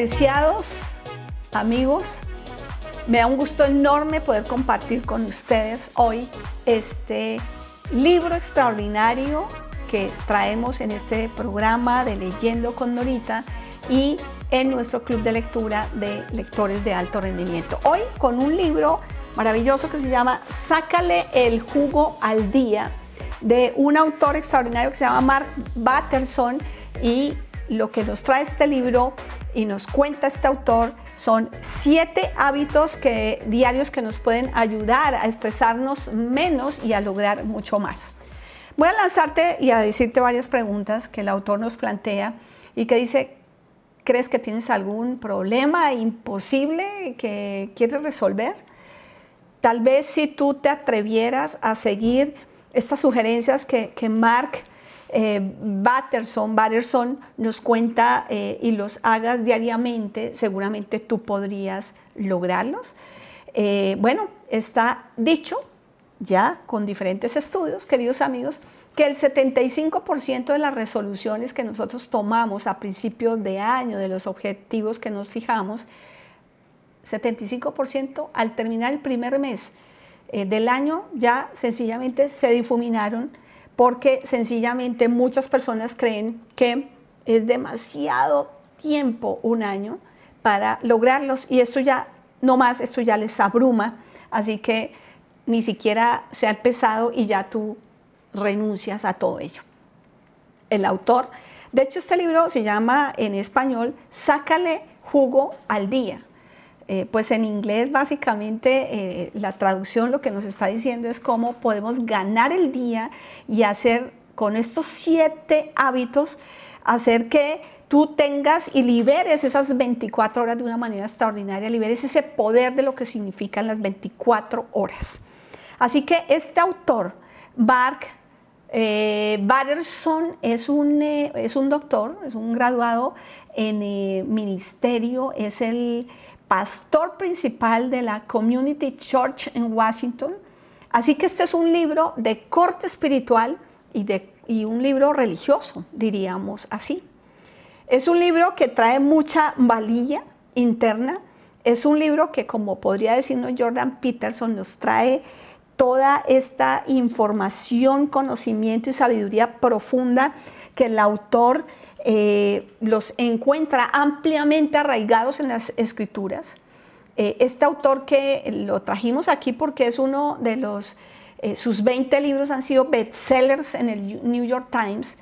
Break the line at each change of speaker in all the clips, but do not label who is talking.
Apreciados amigos, me da un gusto enorme poder compartir con ustedes hoy este libro extraordinario que traemos en este programa de Leyendo con Norita y en nuestro club de lectura de lectores de alto rendimiento. Hoy con un libro maravilloso que se llama Sácale el jugo al día de un autor extraordinario que se llama Mark Batterson y lo que nos trae este libro y nos cuenta este autor son siete hábitos que, diarios que nos pueden ayudar a estresarnos menos y a lograr mucho más. Voy a lanzarte y a decirte varias preguntas que el autor nos plantea y que dice, ¿crees que tienes algún problema imposible que quieres resolver? Tal vez si tú te atrevieras a seguir estas sugerencias que, que Mark eh, Batterson, Batterson nos cuenta eh, y los hagas diariamente, seguramente tú podrías lograrlos. Eh, bueno, está dicho ya con diferentes estudios, queridos amigos, que el 75% de las resoluciones que nosotros tomamos a principios de año, de los objetivos que nos fijamos, 75% al terminar el primer mes del año ya sencillamente se difuminaron porque sencillamente muchas personas creen que es demasiado tiempo, un año, para lograrlos y esto ya, no más, esto ya les abruma, así que ni siquiera se ha empezado y ya tú renuncias a todo ello. El autor, de hecho este libro se llama en español, Sácale jugo al día. Eh, pues en inglés básicamente eh, la traducción lo que nos está diciendo es cómo podemos ganar el día y hacer con estos siete hábitos, hacer que tú tengas y liberes esas 24 horas de una manera extraordinaria, liberes ese poder de lo que significan las 24 horas. Así que este autor, Bark eh, Batterson, es un, eh, es un doctor, es un graduado en ministerio, es el pastor principal de la Community Church en Washington. Así que este es un libro de corte espiritual y, de, un libro religioso, diríamos así. Es un libro que trae mucha valía interna. Es un libro que, como podría decirnos Jordan Peterson, nos trae toda esta información, conocimiento y sabiduría profunda que el autor eh, los encuentra ampliamente arraigados en las escrituras. Eh, este autor que lo trajimos aquí porque es uno de los, eh, sus 20 libros han sido bestsellers en el New York Times,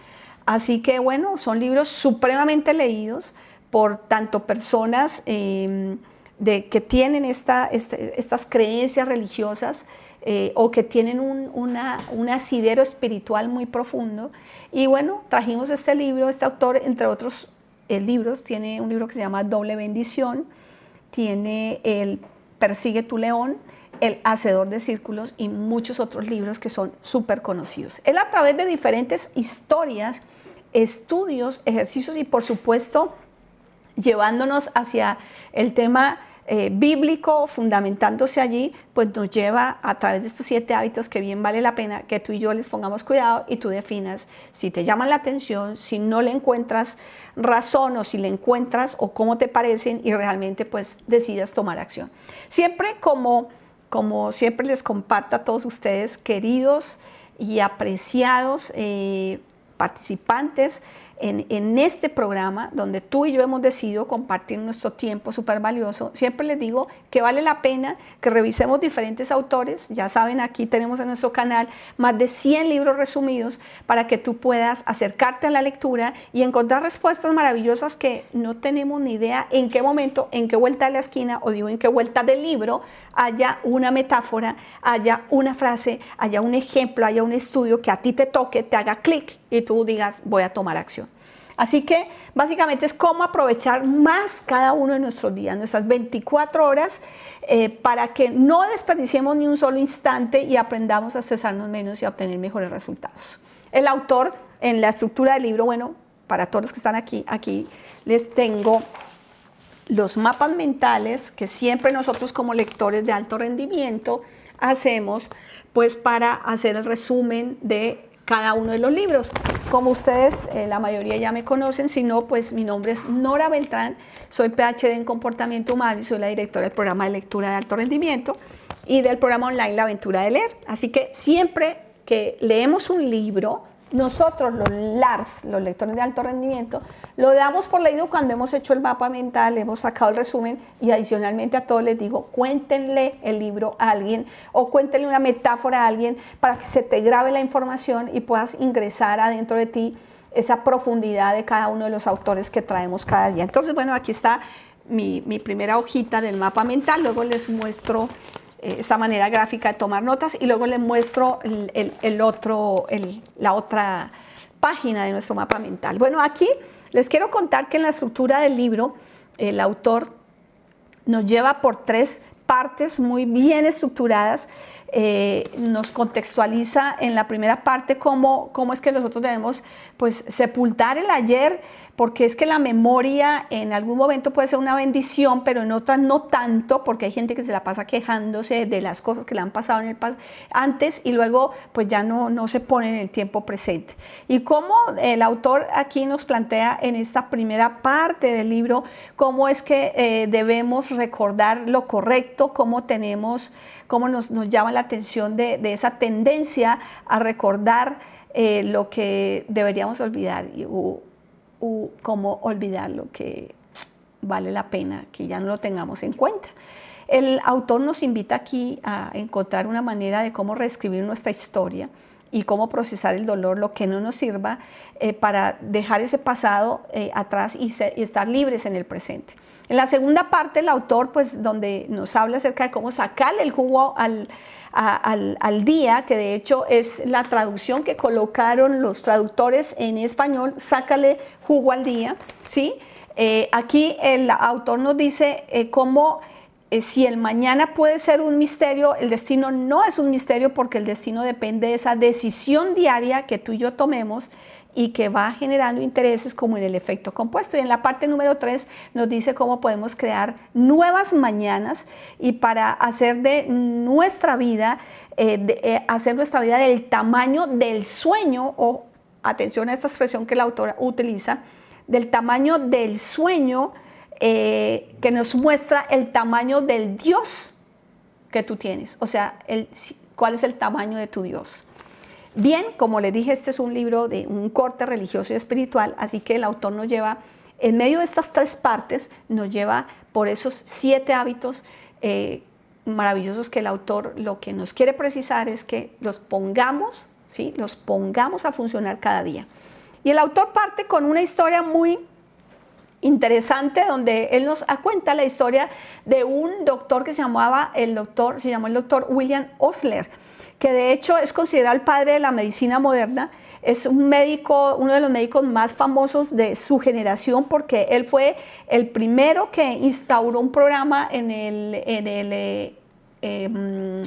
así que bueno, son libros supremamente leídos por tanto personas que tienen este, estas creencias religiosas, eh, o que tienen un, asidero espiritual muy profundo. Y bueno, trajimos este libro, este autor, entre otros libros, tiene un libro que se llama Doble Bendición, tiene el Persigue tu León, El Hacedor de Círculos y muchos otros libros que son súper conocidos. Él a través de diferentes historias, estudios, ejercicios y por supuesto llevándonos hacia el tema eh, bíblico, fundamentándose allí, pues nos lleva a través de estos siete hábitos que bien vale la pena que tú y yo les pongamos cuidado y tú definas si te llaman la atención, si no le encuentras razón o si le encuentras o cómo te parecen y realmente pues decidas tomar acción. Siempre como, como siempre les comparto a todos ustedes, queridos y apreciados eh, participantes, en, este programa, donde tú y yo hemos decidido compartir nuestro tiempo súper valioso, siempre les digo que vale la pena que revisemos diferentes autores. Ya saben, aquí tenemos en nuestro canal más de 100 libros resumidos para que tú puedas acercarte a la lectura y encontrar respuestas maravillosas que no tenemos ni idea en qué momento, en qué vuelta de la esquina o digo en qué vuelta del libro haya una metáfora, haya una frase, haya un ejemplo, haya un estudio que a ti te toque, te haga clic y tú digas voy a tomar acción. Así que básicamente es cómo aprovechar más cada uno de nuestros días, nuestras 24 horas, eh, para que no desperdiciemos ni un solo instante y aprendamos a cesarnos menos y a obtener mejores resultados. El autor, en la estructura del libro, bueno, para todos los que están aquí, aquí les tengo los mapas mentales que siempre nosotros como lectores de alto rendimiento hacemos, pues para hacer el resumen de cada uno de los libros. Como ustedes, eh, la mayoría ya me conocen, si no, pues mi nombre es Nora Beltrán, soy PhD en comportamiento humano y soy la directora del programa de lectura de alto rendimiento y del programa online La aventura de leer. Así que siempre que leemos un libro, nosotros los LARS, los lectores de alto rendimiento, lo damos por leído cuando hemos hecho el mapa mental, hemos sacado el resumen y adicionalmente a todos les digo, cuéntenle el libro a alguien o cuéntenle una metáfora a alguien para que se te grabe la información y puedas ingresar adentro de ti esa profundidad de cada uno de los autores que traemos cada día. Entonces, bueno, aquí está mi, mi primera hojita del mapa mental, luego les muestro eh, esta manera gráfica de tomar notas y luego les muestro el, el la otra página de nuestro mapa mental. Bueno, aquí les quiero contar que en la estructura del libro el autor nos lleva por tres partes muy bien estructuradas eh, nos contextualiza en la primera parte cómo, cómo es que nosotros debemos pues, sepultar el ayer, porque es que la memoria en algún momento puede ser una bendición, pero en otras no tanto, porque hay gente que se la pasa quejándose de las cosas que le han pasado en el pas antes y luego pues ya no, no se pone en el tiempo presente. Y cómo el autor aquí nos plantea en esta primera parte del libro cómo es que eh, debemos recordar lo correcto, cómo tenemos cómo nos, llama la atención de, esa tendencia a recordar eh, lo que deberíamos olvidar y, cómo olvidar lo que vale la pena que ya no lo tengamos en cuenta. El autor nos invita aquí a encontrar una manera de cómo reescribir nuestra historia y cómo procesar el dolor, lo que no nos sirva eh, para dejar ese pasado eh, atrás y estar libres en el presente. En la segunda parte, el autor, pues, donde nos habla acerca de cómo sacarle el jugo al, día, que de hecho es la traducción que colocaron los traductores en español, sácale jugo al día, ¿sí? Eh, aquí el autor nos dice eh, cómo eh, si el mañana puede ser un misterio, el destino no es un misterio porque el destino depende de esa decisión diaria que tú y yo tomemos y que va generando intereses como en el efecto compuesto. Y en la parte número 3 nos dice cómo podemos crear nuevas mañanas y para hacer de nuestra vida, eh, eh, hacer nuestra vida del tamaño del sueño, o atención a esta expresión que la autora utiliza, del tamaño del sueño eh, que nos muestra el tamaño del Dios que tú tienes. O sea, cuál es el tamaño de tu Dios. Bien, como les dije, este es un libro de un corte religioso y espiritual, así que el autor nos lleva, en medio de estas tres partes, nos lleva por esos siete hábitos eh, maravillosos que el autor lo que nos quiere precisar es que los pongamos, ¿sí? los pongamos a funcionar cada día. Y el autor parte con una historia muy interesante donde él nos cuenta la historia de un doctor que se llamaba el doctor, se llamó el doctor William Osler que de hecho es considerado el padre de la medicina moderna. Es un médico, uno de los médicos más famosos de su generación porque él fue el primero que instauró un programa en el, en el eh, em,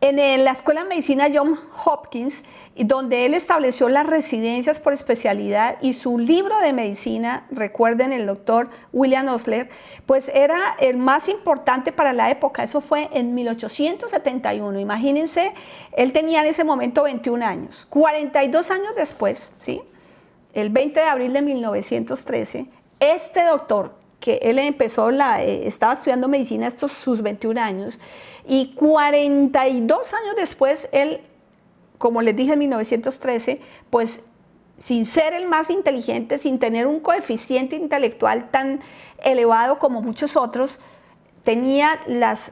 en la Escuela de Medicina John Hopkins donde él estableció las residencias por especialidad y su libro de medicina, recuerden el doctor William Osler, pues era el más importante para la época, eso fue en 1871, imagínense, él tenía en ese momento 21 años, 42 años después, ¿sí? el 20 de abril de 1913, este doctor, que él empezó, la, eh, estaba estudiando medicina estos sus 21 años, y 42 años después él como les dije en 1913, pues sin ser el más inteligente, sin tener un coeficiente intelectual tan elevado como muchos otros, tenía las,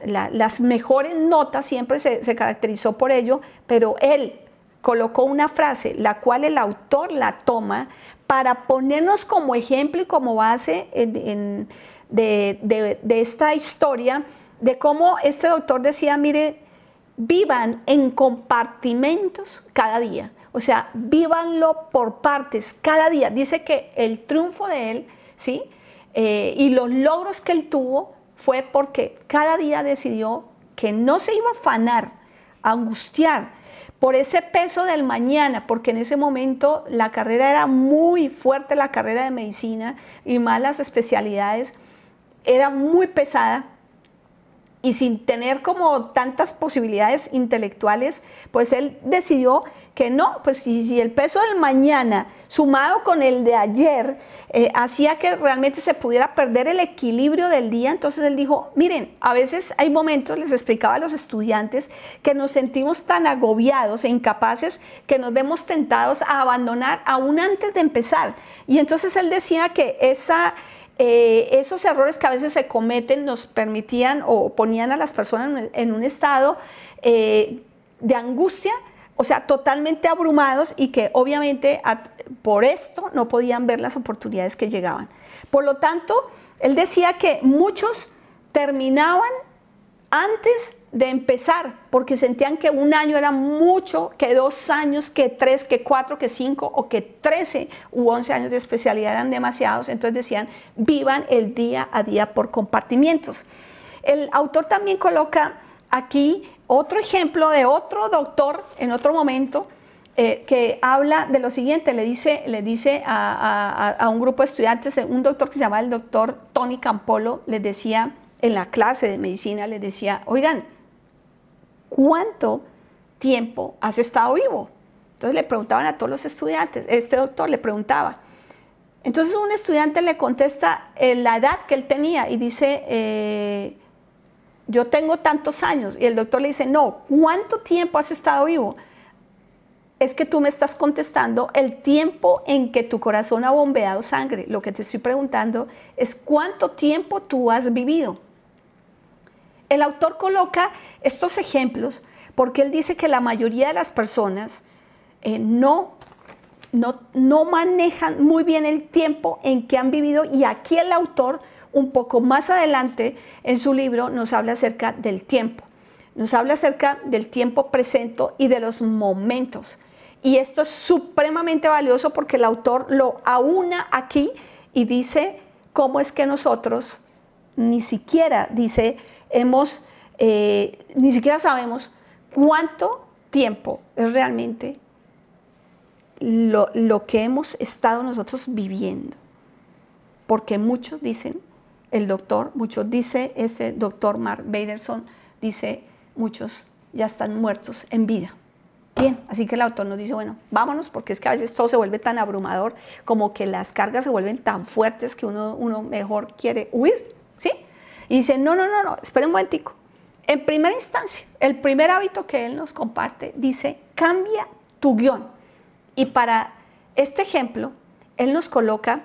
mejores notas, siempre se, caracterizó por ello, pero él colocó una frase, la cual el autor la toma para ponernos como ejemplo y como base en, de, de esta historia, de cómo este doctor decía, mire, vivan en compartimentos cada día. O sea, vívanlo por partes cada día. Dice que el triunfo de él, ¿sí? Eh, y los logros que él tuvo fue porque cada día decidió que no se iba a afanar, a angustiar por ese peso del mañana, porque en ese momento la carrera era muy fuerte, la carrera de medicina y malas especialidades, era muy pesada y sin tener como tantas posibilidades intelectuales, pues él decidió que no, pues si, el peso del mañana sumado con el de ayer eh, hacía que realmente se pudiera perder el equilibrio del día, entonces él dijo, miren, a veces hay momentos, les explicaba a los estudiantes, que nos sentimos tan agobiados e incapaces que nos vemos tentados a abandonar aún antes de empezar. Y entonces él decía que esa eh, esos errores que a veces se cometen nos permitían o ponían a las personas en un estado eh, de angustia, o sea, totalmente abrumados y que obviamente por esto no podían ver las oportunidades que llegaban. Por lo tanto, él decía que muchos terminaban antes de empezar, porque sentían que un año era mucho, que dos años, que tres, que cuatro, que cinco o que trece u once años de especialidad eran demasiados, entonces decían, vivan el día a día por compartimientos. El autor también coloca aquí otro ejemplo de otro doctor en otro momento, eh, que habla de lo siguiente, le dice, le dice a, un grupo de estudiantes, un doctor que se llama el doctor Tony Campolo, les decía, en la clase de medicina les decía, oigan, ¿cuánto tiempo has estado vivo? Entonces le preguntaban a todos los estudiantes, este doctor le preguntaba. Entonces un estudiante le contesta eh, la edad que él tenía y dice, eh, yo tengo tantos años. Y el doctor le dice, no, ¿cuánto tiempo has estado vivo? Es que tú me estás contestando el tiempo en que tu corazón ha bombeado sangre. Lo que te estoy preguntando es cuánto tiempo tú has vivido el autor coloca estos ejemplos porque él dice que la mayoría de las personas eh, no, no, no manejan muy bien el tiempo en que han vivido y aquí el autor un poco más adelante en su libro nos habla acerca del tiempo, nos habla acerca del tiempo presente y de los momentos. Y esto es supremamente valioso porque el autor lo aúna aquí y dice cómo es que nosotros ni siquiera dice hemos, eh, ni siquiera sabemos cuánto tiempo es realmente lo, que hemos estado nosotros viviendo. Porque muchos dicen, el doctor, muchos dice este doctor Mark Baderson, dice, muchos ya están muertos en vida. Bien, así que el autor nos dice, bueno, vámonos porque es que a veces todo se vuelve tan abrumador, como que las cargas se vuelven tan fuertes que uno, uno mejor quiere huir, ¿sí? Y dice, no, no, no, no, esperen un momentico. En primera instancia, el primer hábito que él nos comparte dice, cambia tu guión. Y para este ejemplo, él nos coloca,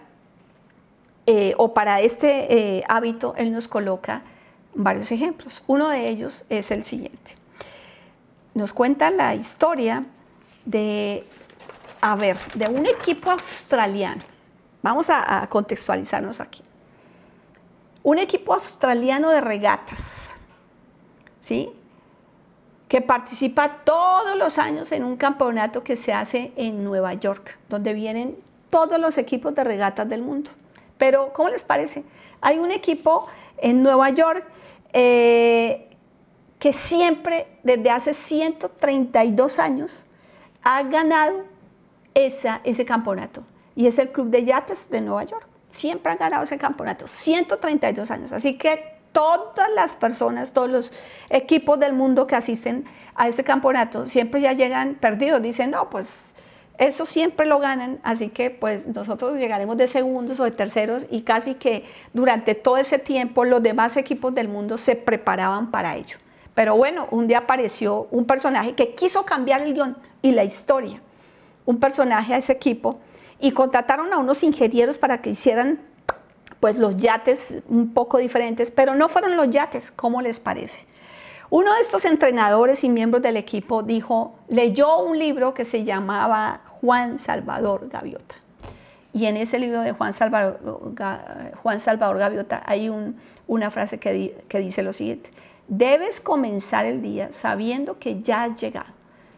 eh, o para este eh, hábito, él nos coloca varios ejemplos. Uno de ellos es el siguiente. Nos cuenta la historia de, a ver, de un equipo australiano. Vamos a contextualizarnos aquí un equipo australiano de regatas, ¿sí? que participa todos los años en un campeonato que se hace en Nueva York, donde vienen todos los equipos de regatas del mundo. Pero, ¿cómo les parece? Hay un equipo en Nueva York eh, que siempre, desde hace 132 años, ha ganado ese campeonato. Y es el Club de Yates de Nueva York siempre han ganado ese campeonato, 132 años. Así que todas las personas, todos los equipos del mundo que asisten a ese campeonato, siempre ya llegan perdidos. Dicen, no, pues eso siempre lo ganan, así que pues nosotros llegaremos de segundos o de terceros y casi que durante todo ese tiempo los demás equipos del mundo se preparaban para ello. Pero bueno, un día apareció un personaje que quiso cambiar el guión y la historia. Un personaje a ese equipo y contrataron a unos ingenieros para que hicieran pues los yates un poco diferentes, pero no fueron los yates, ¿cómo les parece? Uno de estos entrenadores y miembros del equipo dijo, leyó un libro que se llamaba Juan Salvador Gaviota. Y en ese libro de Juan Salvador, Juan Salvador Gaviota hay una frase que dice lo siguiente, debes comenzar el día sabiendo que ya has llegado.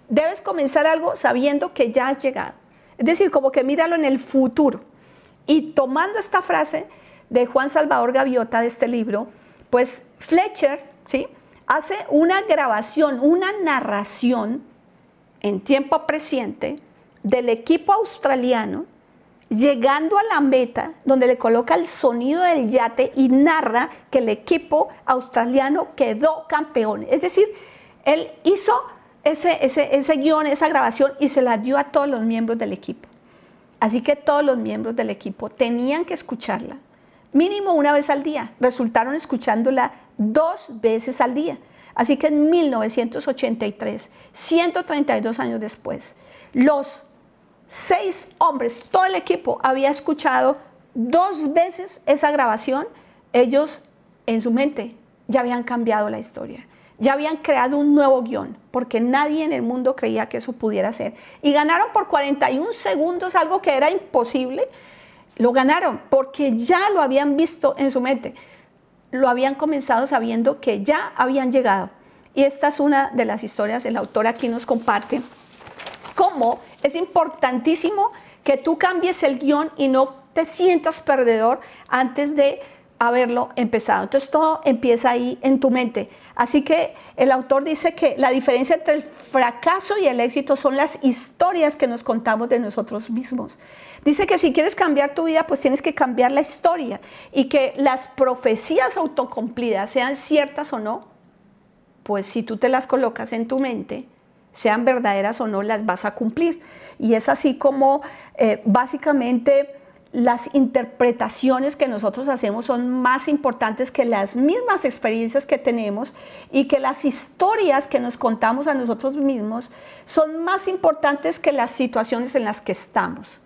Debes comenzar algo sabiendo que ya has llegado es decir, como que míralo en el futuro. Y tomando esta frase de Juan Salvador Gaviota de este libro, pues Fletcher, ¿sí? Hace una grabación, una narración en tiempo presente del equipo australiano llegando a la meta donde le coloca el sonido del yate y narra que el equipo australiano quedó campeón. Es decir, él hizo ese, guión, esa grabación y se la dio a todos los miembros del equipo. Así que todos los miembros del equipo tenían que escucharla, mínimo una vez al día. Resultaron escuchándola dos veces al día. Así que en 1983, 132 años después, los seis hombres, todo el equipo había escuchado dos veces esa grabación. Ellos en su mente ya habían cambiado la historia ya habían creado un nuevo guión, porque nadie en el mundo creía que eso pudiera ser. Y ganaron por 41 segundos algo que era imposible. Lo ganaron porque ya lo habían visto en su mente. Lo habían comenzado sabiendo que ya habían llegado. Y esta es una de las historias, el autor aquí nos comparte cómo es importantísimo que tú cambies el guión y no te sientas perdedor antes de haberlo empezado. Entonces todo empieza ahí en tu mente. Así que el autor dice que la diferencia entre el fracaso y el éxito son las historias que nos contamos de nosotros mismos. Dice que si quieres cambiar tu vida, pues tienes que cambiar la historia y que las profecías autocumplidas, sean ciertas o no, pues si tú te las colocas en tu mente, sean verdaderas o no, las vas a cumplir. Y es así como eh, básicamente las interpretaciones que nosotros hacemos son más importantes que las mismas experiencias que tenemos y que las historias que nos contamos a nosotros mismos son más importantes que las situaciones en las que estamos.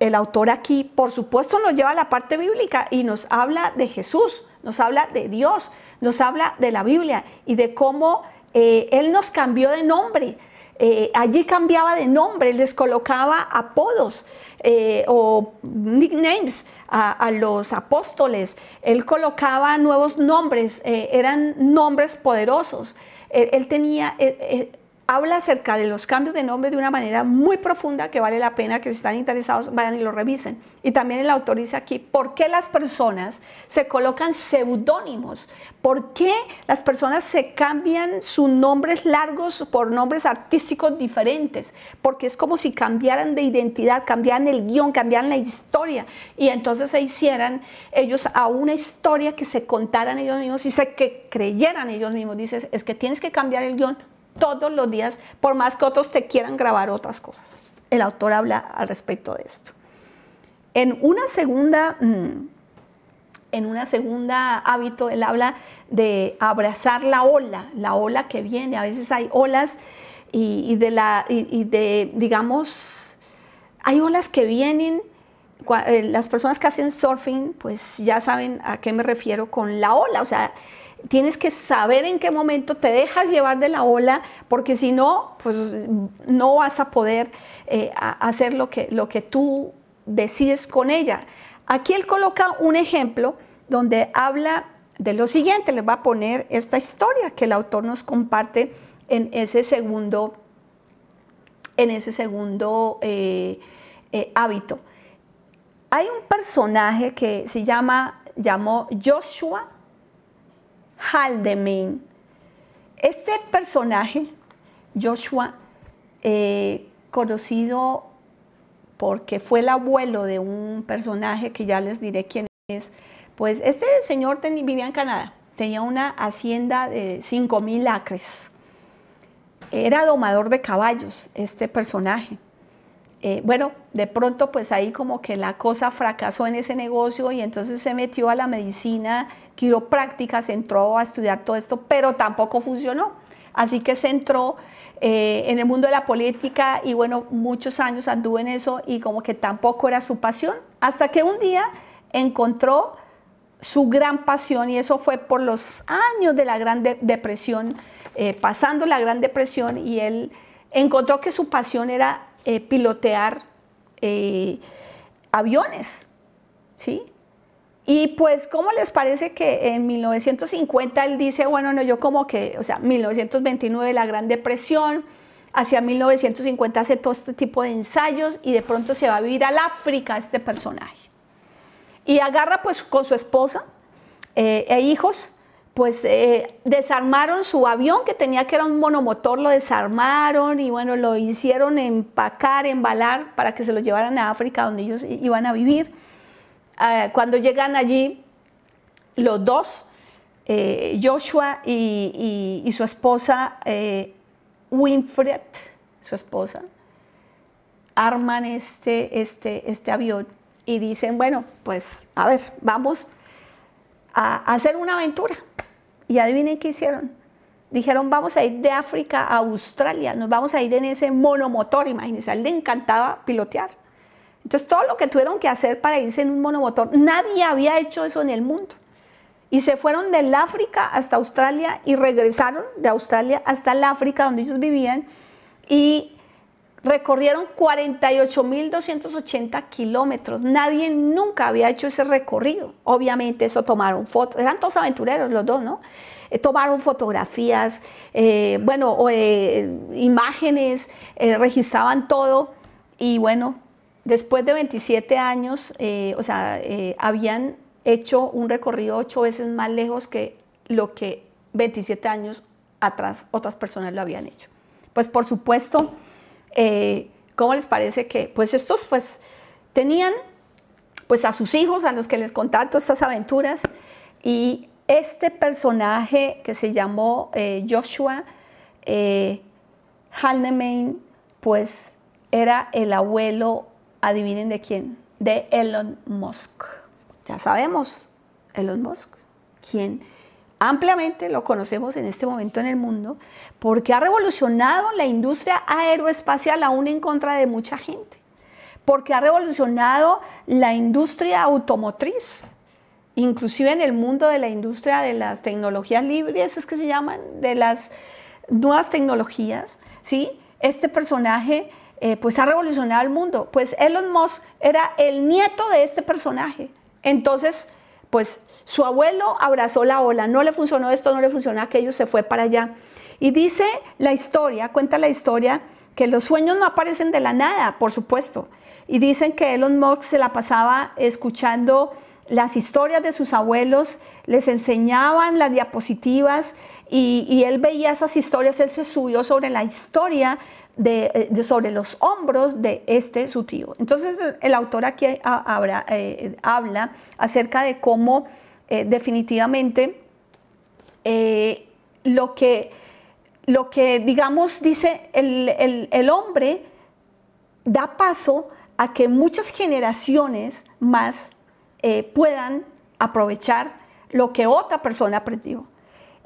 El autor aquí, por supuesto, nos lleva a la parte bíblica y nos habla de Jesús, nos habla de Dios, nos habla de la Biblia y de cómo eh, Él nos cambió de nombre. Eh, allí cambiaba de nombre, les colocaba apodos. Eh, o nicknames a, los apóstoles, él colocaba nuevos nombres, eh, eran nombres poderosos. Él, tenía, eh, habla acerca de los cambios de nombre de una manera muy profunda que vale la pena que si están interesados vayan y lo revisen. Y también el autor dice aquí por qué las personas se colocan seudónimos, por qué las personas se cambian sus nombres largos por nombres artísticos diferentes, porque es como si cambiaran de identidad, cambiaran el guión, cambiaran la historia y entonces se hicieran ellos a una historia que se contaran ellos mismos y se que creyeran ellos mismos. Dices, es que tienes que cambiar el guión todos los días, por más que otros te quieran grabar otras cosas. El autor habla al respecto de esto. En una segunda, mm, en una segunda hábito, él habla de abrazar la ola, la ola que viene. A veces hay olas y, de, la, y de, digamos, hay olas que vienen eh, las personas que hacen surfing, pues ya saben a qué me refiero con la ola, o sea, tienes que saber en qué momento te dejas llevar de la ola, porque si no, pues no vas a poder eh, hacer lo que, lo que tú decides con ella. Aquí él coloca un ejemplo donde habla de lo siguiente, les va a poner esta historia que el autor nos comparte en ese segundo, en ese segundo eh, eh, hábito. Hay un personaje que se llama, llamó Joshua Haldeman. Este personaje, Joshua, eh, conocido porque fue el abuelo de un personaje que ya les diré quién es, pues este señor vivía en Canadá, tenía una hacienda de mil acres. Era domador de caballos, este personaje. Eh, bueno, de pronto pues ahí como que la cosa fracasó en ese negocio y entonces se metió a la medicina quiropráctica, se entró a estudiar todo esto, pero tampoco funcionó. Así que se entró eh, en el mundo de la política y bueno, muchos años anduvo en eso y como que tampoco era su pasión, hasta que un día encontró su gran pasión y eso fue por los años de la Gran Depresión, eh, pasando la Gran Depresión y él encontró que su pasión era eh, pilotear aviones, ¿sí? Y pues, ¿cómo les parece que en 1950 él dice, bueno, no, yo como que, o sea, 1929 la Gran Depresión, hacia 1950 hace todo este tipo de ensayos y de pronto se va a vivir al África este personaje. Y agarra pues con su esposa eh, e hijos, pues eh, desarmaron su avión que tenía que era un monomotor, lo desarmaron y bueno, lo hicieron empacar, embalar para que se lo llevaran a África donde ellos iban a vivir Ah, cuando llegan allí los dos, eh, Joshua y, su esposa eh, Winfred, su esposa, arman este, este, este avión y dicen, bueno, pues a ver, vamos a hacer una aventura. Y adivinen qué hicieron. Dijeron, vamos a ir de África a Australia, nos vamos a ir en ese monomotor, imagínense, a él le encantaba pilotear. Entonces, todo lo que tuvieron que hacer para irse en un monomotor, nadie había hecho eso en el mundo. Y se fueron del África hasta Australia y regresaron de Australia hasta el África, donde ellos vivían, y recorrieron 48.280 kilómetros. Nadie nunca había hecho ese recorrido. Obviamente eso tomaron fotos, eran todos aventureros los dos, ¿no? Eh, tomaron fotografías, eh, bueno, eh, imágenes, registraban todo y bueno, después de 27 años, eh, o sea, eh, habían hecho un recorrido ocho veces más lejos que lo que 27 años atrás otras personas lo habían hecho. Pues por supuesto, eh, ¿cómo les parece que? Pues estos pues tenían pues a sus hijos, a los que les todas estas aventuras, y este personaje que se llamó Joshua haldeman, pues era el abuelo adivinen de quién, de Elon Musk. Ya sabemos, Elon Musk, quien ampliamente lo conocemos en este momento en el mundo, porque ha revolucionado la industria aeroespacial aún en contra de mucha gente, porque ha revolucionado la industria automotriz, inclusive en el mundo de la industria de las tecnologías libres, es que se llaman, de las nuevas tecnologías, ¿sí? Este personaje eh, pues ha revolucionado el mundo. Pues Elon Musk era el nieto de este personaje. Entonces, pues su abuelo abrazó la ola, no le funcionó esto, no le funcionó aquello, se fue para allá. Y dice la historia, cuenta la historia, que los sueños no aparecen de la nada, por supuesto. Y dicen que Elon Musk se la pasaba escuchando las historias de sus abuelos, les enseñaban las diapositivas y, y él veía esas historias, él se subió sobre la historia eh, de, sobre los hombros de este su tío. Entonces el autor aquí eh, habla, acerca de cómo eh, definitivamente lo, que, lo que, digamos, dice el, hombre da paso a que muchas generaciones más puedan aprovechar lo que otra persona aprendió.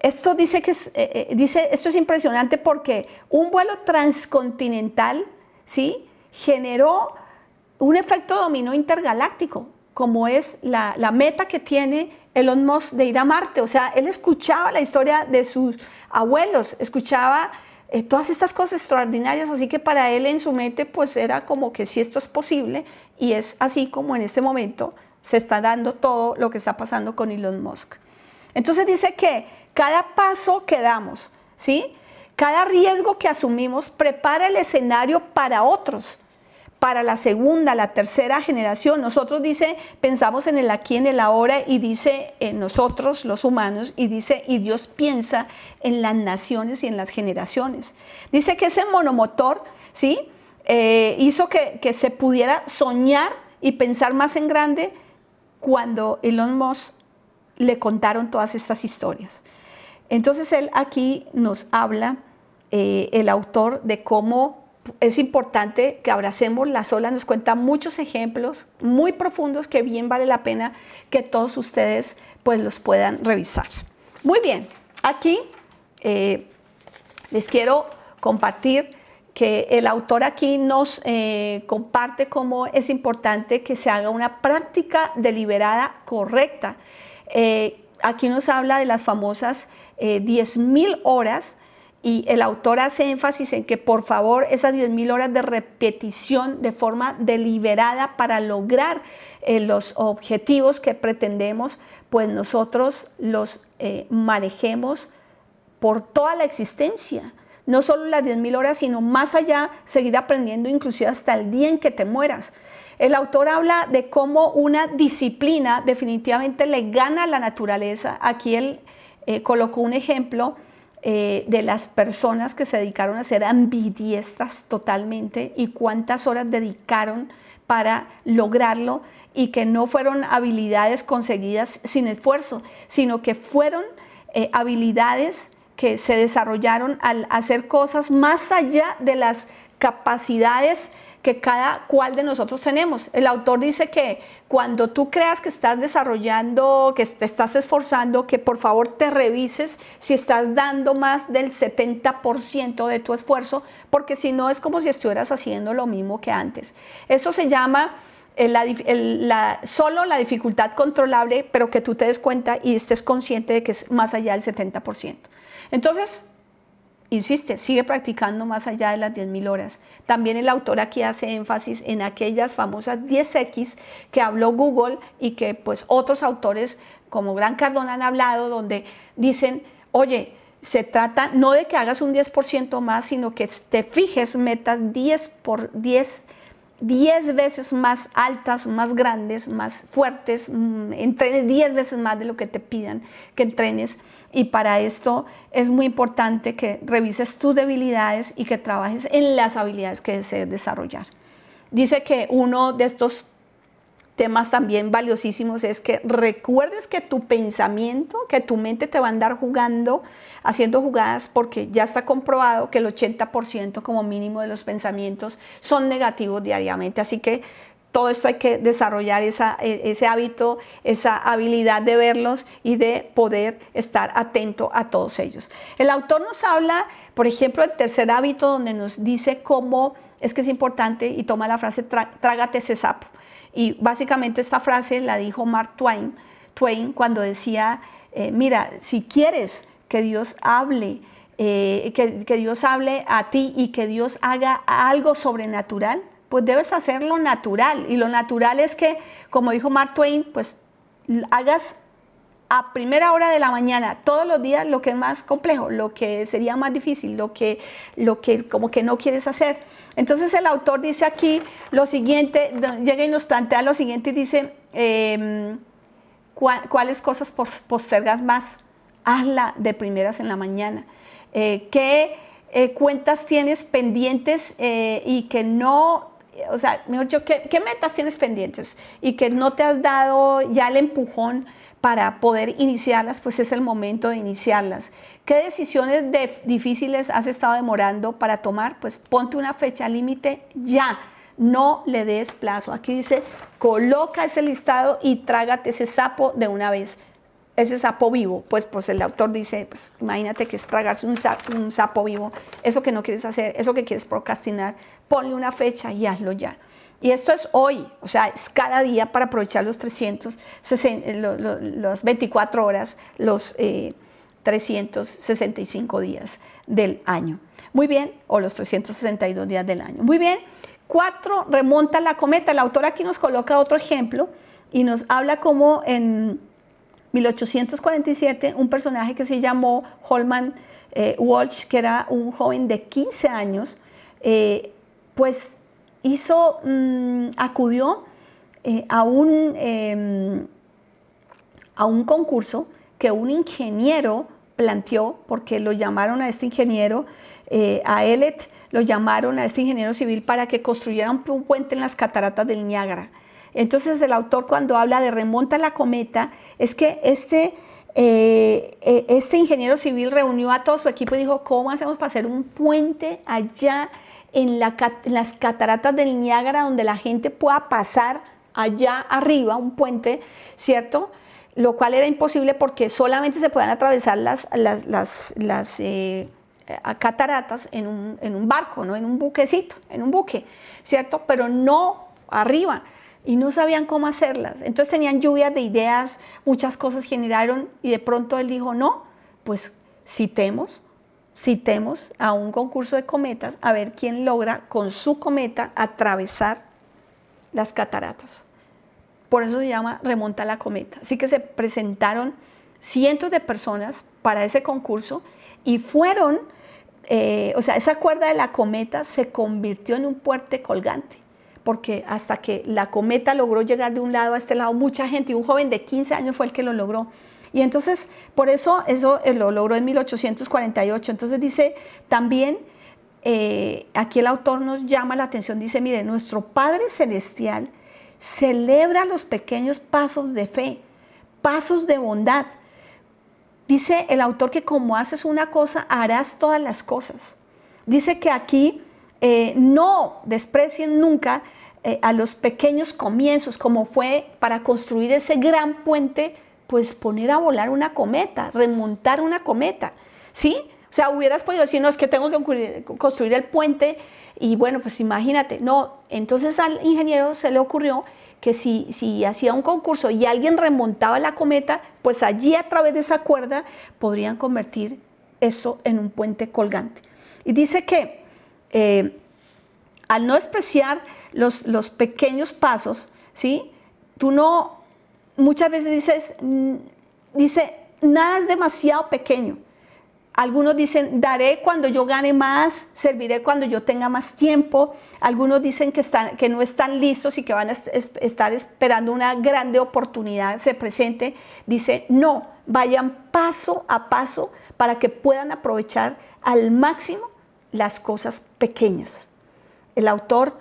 Esto dice que es, eh, eh, dice, esto es impresionante porque un vuelo transcontinental ¿sí? generó un efecto dominó intergaláctico, como es la, meta que tiene Elon Musk de ir a Marte. O sea, él escuchaba la historia de sus abuelos, escuchaba eh, todas estas cosas extraordinarias, así que para él en su mente pues era como que si esto es posible y es así como en este momento se está dando todo lo que está pasando con Elon Musk. Entonces dice que cada paso que damos, ¿sí? Cada riesgo que asumimos prepara el escenario para otros, para la segunda, la tercera generación. Nosotros dice, pensamos en el aquí, en el ahora, y dice en nosotros, los humanos, y dice, y Dios piensa en las naciones y en las generaciones. Dice que ese monomotor, ¿sí? Eh, hizo que se pudiera soñar y pensar más en grande cuando Elon Musk le contaron todas estas historias. Entonces él aquí nos habla, eh, el autor, de cómo es importante que abracemos las olas, nos cuenta muchos ejemplos muy profundos que bien vale la pena que todos ustedes pues los puedan revisar. Muy bien, aquí eh, les quiero compartir que el autor aquí nos eh, comparte cómo es importante que se haga una práctica deliberada correcta. aquí nos habla de las famosas eh, 10.000 horas y el autor hace énfasis en que por favor esas 10.000 horas de repetición de forma deliberada para lograr eh, los objetivos que pretendemos, pues nosotros los eh, manejemos por toda la existencia. No solo las 10.000 horas, sino más allá, seguir aprendiendo inclusive hasta el día en que te mueras. El autor habla de cómo una disciplina definitivamente le gana a la naturaleza. Aquí el, eh, colocó un ejemplo eh, de las personas que se dedicaron a ser ambidiestras totalmente y cuántas horas dedicaron para lograrlo y que no fueron habilidades conseguidas sin esfuerzo, sino que fueron eh, habilidades que se desarrollaron al hacer cosas más allá de las capacidades que cada cual de nosotros tenemos. El autor dice que cuando tú creas que estás desarrollando, que te estás esforzando, que por favor te revises si estás dando más del 70% de tu esfuerzo, porque si no es como si estuvieras haciendo lo mismo que antes. Eso se llama... Eh, la, solo la dificultad controlable, pero que tú te des cuenta y estés consciente de que es más allá del 70%. Entonces, insiste, sigue practicando más allá de las 10.000 horas. También el autor aquí hace énfasis en aquellas famosas 10X que habló Google y que pues otros autores como Gran Cardona han hablado donde dicen, oye, se trata no de que hagas un 10% más, sino que te fijes metas 10 por 10 10 veces más altas, más grandes, más fuertes, mm, entrenes 10 veces más de lo que te pidan que entrenes. Y para esto es muy importante que revises tus debilidades y que trabajes en las habilidades que desees desarrollar. Dice que uno de estos temas también valiosísimos es que recuerdes que tu pensamiento, que tu mente te va a andar jugando, haciendo jugadas, porque ya está comprobado que el 80% como mínimo de los pensamientos son negativos diariamente. Así que todo esto hay que desarrollar e, ese hábito, esa habilidad de verlos y de poder estar atento a todos ellos. El autor nos habla, por ejemplo, del tercer hábito donde nos dice cómo es que es importante y toma la frase trágate ese sapo. Y básicamente esta frase la dijo Mark Twain, Twain cuando decía, eh, mira, si quieres que Dios hable, eh, que, que Dios hable a ti y que Dios haga algo sobrenatural, pues debes hacerlo natural. Y lo natural es que, como dijo Mark Twain, pues hagas a primera hora de la mañana, todos los días, lo que es más complejo, lo que sería más difícil, lo que, lo que como que no quieres hacer. Entonces el autor dice aquí lo siguiente, llega y nos plantea lo siguiente y dice, em, ¿cuáles cosas postergas más? Hazla de primeras en la mañana. Eh, ¿Qué eh, cuentas tienes pendientes eh, y que no o sea, mejor dicho, ¿qué, metas tienes pendientes y que no te has dado ya el empujón para poder iniciarlas, pues es el momento de iniciarlas. ¿Qué decisiones difíciles has estado demorando para tomar? Pues ponte una fecha límite ya. No le des plazo. Aquí dice, coloca ese listado y trágate ese sapo de una vez. Ese sapo vivo. Pues, pues el autor dice, pues imagínate que es tragarse un sapo, un sapo vivo. Eso que no quieres hacer, eso que quieres procrastinar, ponle una fecha y hazlo ya. Y esto es hoy, o sea, es cada día para aprovechar los 360, eh, las 24 horas, los 365 eh, días del año. Muy bien, o los 362 días del año. Muy bien, cuatro, remonta la cometa. La autor aquí nos coloca otro ejemplo y nos habla cómo en 1847 un personaje que se llamó Holman eh, Walsh, que era un joven de 15 años, pues hizo, mm, acudió eh, a, un, em, a un concurso que un ingeniero planteó, porque lo llamaron a este ingeniero, eh, a Elet, lo llamaron a este ingeniero civil para que construyera un, puente en las cataratas del Niágara. Entonces el autor cuando habla de remonta la cometa, es que este, eh, este ingeniero civil reunió a todo su equipo y dijo, ¿cómo hacemos para hacer un puente allá en, las cataratas del Niágara donde la gente pueda pasar allá arriba, un puente, ¿cierto? Lo cual era imposible porque solamente se podían atravesar las, eh, cataratas en un, barco, ¿no? En un buquecito, en un buque, ¿cierto? Pero no arriba y no sabían cómo hacerlas. Entonces tenían lluvias de ideas, muchas cosas generaron y de pronto él dijo, no, pues citemos citemos a un concurso de cometas a ver quién logra con su cometa atravesar las cataratas. Por eso se llama Remonta la Cometa. Así que se presentaron cientos de personas para ese concurso y fueron, eh, o sea, esa cuerda de la cometa se convirtió en un puente colgante, porque hasta que la cometa logró llegar de un lado a este lado, mucha gente, y un joven de 15 años fue el que lo logró. Y entonces, por eso, eso eh, lo logró en 1848. Entonces dice, también eh, aquí el autor nos llama la atención, dice, mire, nuestro Padre Celestial celebra los pequeños pasos de fe, pasos de bondad. Dice el autor que como haces una cosa, harás todas las cosas. Dice que aquí eh, no desprecien nunca a los pequeños comienzos, como fue para construir ese gran puente pues poner a volar una cometa, remontar una cometa, ¿sí? O sea, hubieras podido decir, no, es que tengo que construir el puente y bueno, pues imagínate. No, entonces al ingeniero se le ocurrió que si, si hacía un concurso y alguien remontaba la cometa, pues allí a través de esa cuerda podrían convertir eso en un puente colgante. Y dice que eh, al no despreciar los, los pequeños pasos, ¿sí? tú no muchas veces dices, mm, dice, nada es demasiado pequeño. Algunos dicen, daré cuando yo gane más, serviré cuando yo tenga más tiempo. Algunos dicen que, están, que no están listos y que van a estar esperando una grande oportunidad se presente. Dice, no, vayan paso a paso para que puedan aprovechar al máximo las cosas pequeñas. El autor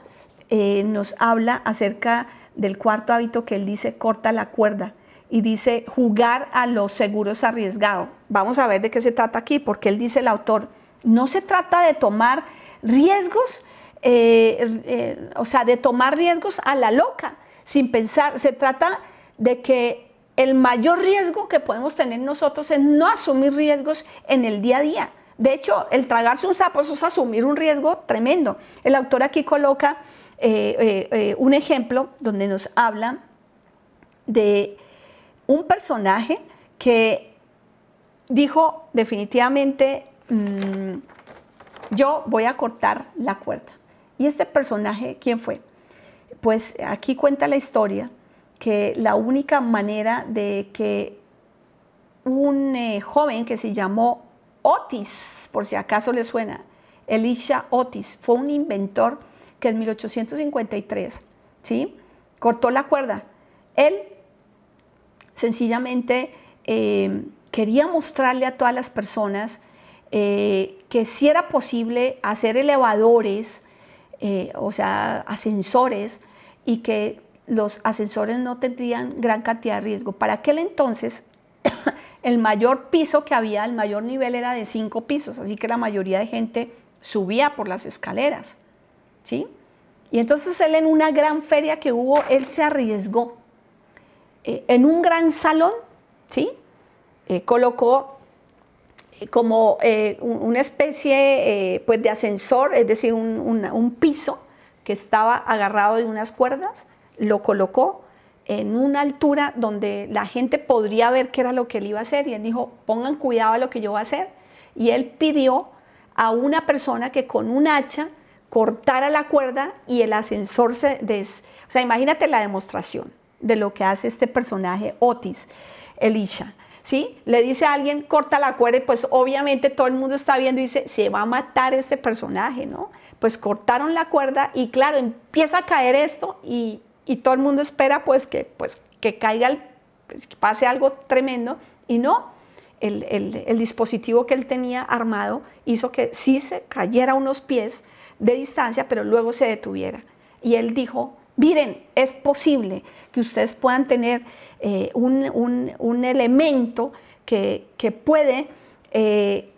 eh, nos habla acerca de del cuarto hábito que él dice, corta la cuerda y dice jugar a los seguros arriesgados. Vamos a ver de qué se trata aquí, porque él dice el autor, no se trata de tomar riesgos, eh, eh, o sea, de tomar riesgos a la loca, sin pensar, se trata de que el mayor riesgo que podemos tener nosotros es no asumir riesgos en el día a día. De hecho, el tragarse un sapo es asumir un riesgo tremendo. El autor aquí coloca eh, eh, eh, un ejemplo donde nos habla de un personaje que dijo definitivamente, mm, yo voy a cortar la cuerda. ¿Y este personaje quién fue? Pues aquí cuenta la historia que la única manera de que un joven que se llamó Otis, por si acaso le suena, Elisha Otis, fue un inventor que en 1853, ¿sí? Cortó la cuerda. Él sencillamente eh, quería mostrarle a todas las personas eh, que si era posible hacer elevadores, eh, o sea, ascensores, y que los ascensores no tendrían gran cantidad de riesgo. Para aquel entonces, el mayor piso que había, el mayor nivel era de cinco pisos, así que la mayoría de gente subía por las escaleras. ¿sí? Y entonces él en una gran feria que hubo, él se arriesgó. Eh, en un gran salón, ¿sí? Eh, colocó eh, como una especie pues de ascensor, es decir, un, un, piso que estaba agarrado de unas cuerdas, lo colocó en una altura donde la gente podría ver qué era lo que él iba a hacer y él dijo, pongan cuidado a lo que yo voy a hacer. Y él pidió a una persona que con un hacha cortara la cuerda y el ascensor se des... O sea, imagínate la demostración de lo que hace este personaje Otis, Elisha. ¿Sí? Le dice a alguien, corta la cuerda, y pues obviamente todo el mundo está viendo y dice, se va a matar este personaje, ¿no? Pues cortaron la cuerda y claro, empieza a caer esto y, todo el mundo espera pues que, pues, que caiga, el, pues, pase algo tremendo y no, el, el, dispositivo que él tenía armado hizo que sí se cayera unos pies de distancia, pero luego se detuviera. Y él dijo, miren, es posible que ustedes puedan tener eh, un, elemento que, puede eh,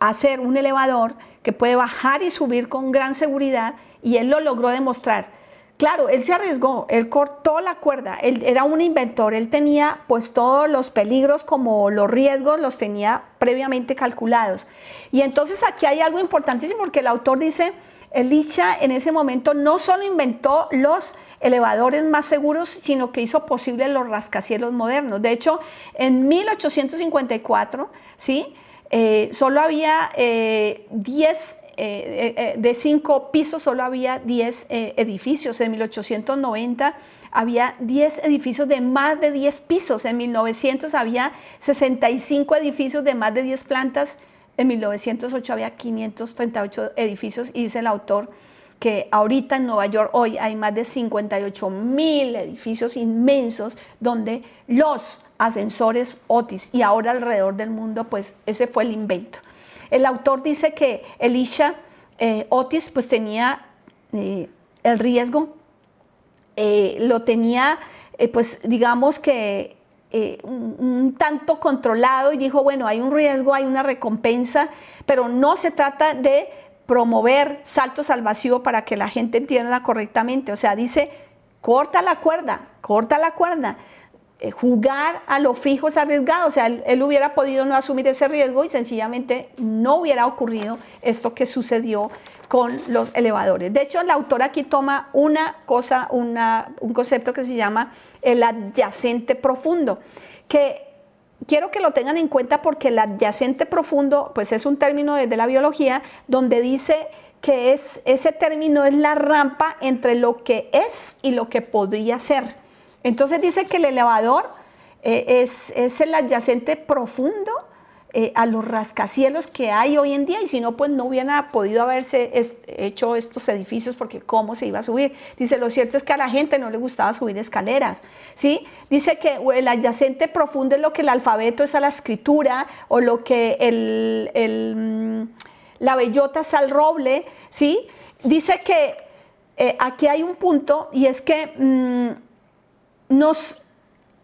hacer un elevador, que puede bajar y subir con gran seguridad, y él lo logró demostrar Claro, él se arriesgó, él cortó la cuerda, él era un inventor, él tenía pues todos los peligros como los riesgos los tenía previamente calculados. Y entonces aquí hay algo importantísimo porque el autor dice, Elisha en ese momento no solo inventó los elevadores más seguros, sino que hizo posible los rascacielos modernos. De hecho, en 1854, ¿sí? Eh, solo había 10 eh, eh, eh, de cinco pisos solo había 10 eh, edificios. En 1890 había 10 edificios de más de 10 pisos. En 1900 había 65 edificios de más de 10 plantas. En 1908 había 538 edificios y dice el autor que ahorita en Nueva York hoy hay más de 58 mil edificios inmensos donde los ascensores Otis y ahora alrededor del mundo, pues ese fue el invento. El autor dice que Elisha eh, Otis pues tenía eh, el riesgo, eh, lo tenía pues digamos que un, tanto controlado y dijo, bueno, hay un riesgo, hay una recompensa, pero no se trata de promover saltos al vacío para que la gente entienda correctamente. O sea, dice, corta la cuerda, corta la cuerda. Eh, jugar a lo fijo es arriesgado, o sea, él, hubiera podido no asumir ese riesgo y sencillamente no hubiera ocurrido esto que sucedió con los elevadores. De hecho, la autora aquí toma una cosa, un concepto que se llama el adyacente profundo, que quiero que lo tengan en cuenta porque el adyacente profundo, pues es un término desde la biología donde dice que ese término es la rampa entre lo que es y lo que podría ser. Entonces dice que el elevador eh, es, el adyacente profundo eh, a los rascacielos que hay hoy en día y si no, pues no hubiera podido haberse hecho estos edificios porque cómo se iba a subir. Dice, lo cierto es que a la gente no le gustaba subir escaleras, ¿sí? Dice que el adyacente profundo es lo que el alfabeto es a la escritura o lo que el, mm, la bellota es al roble, ¿sí? Dice que eh, aquí hay un punto y es que... Mm, nos,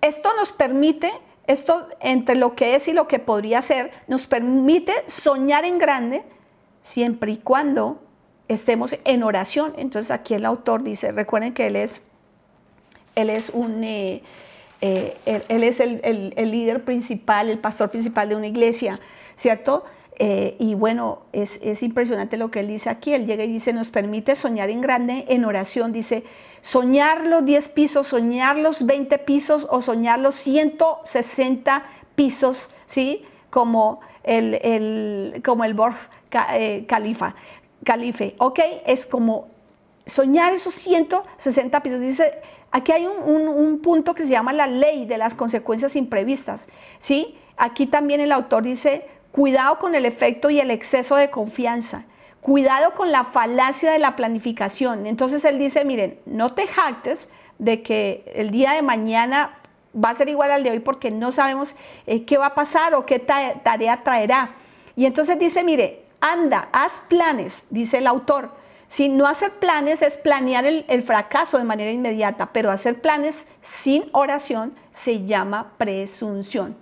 esto nos permite, esto entre lo que es y lo que podría ser, nos permite soñar en grande siempre y cuando estemos en oración. Entonces aquí el autor dice, recuerden que él es, él es un... Eh, eh, es el, líder principal, el pastor principal de una iglesia, ¿cierto? Eh, y bueno, es, es impresionante lo que él dice aquí. Él llega y dice, nos permite soñar en grande en oración. Dice, soñar los 10 pisos, soñar los 20 pisos o soñar los 160 pisos, ¿sí? Como el, el como el eh, Calife, ¿ok? Es como soñar esos 160 pisos. Dice, aquí hay un, un, punto que se llama la ley de las consecuencias imprevistas, ¿sí? Aquí también el autor dice, cuidado con el efecto y el exceso de confianza. Cuidado con la falacia de la planificación. Entonces él dice, miren, no te jactes de que el día de mañana va a ser igual al de hoy porque no sabemos eh, qué va a pasar o qué tarea traerá. Y entonces dice, mire, anda, haz planes, dice el autor. Si no hacer planes es planear el fracaso de manera inmediata, pero hacer planes sin oración se llama presunción.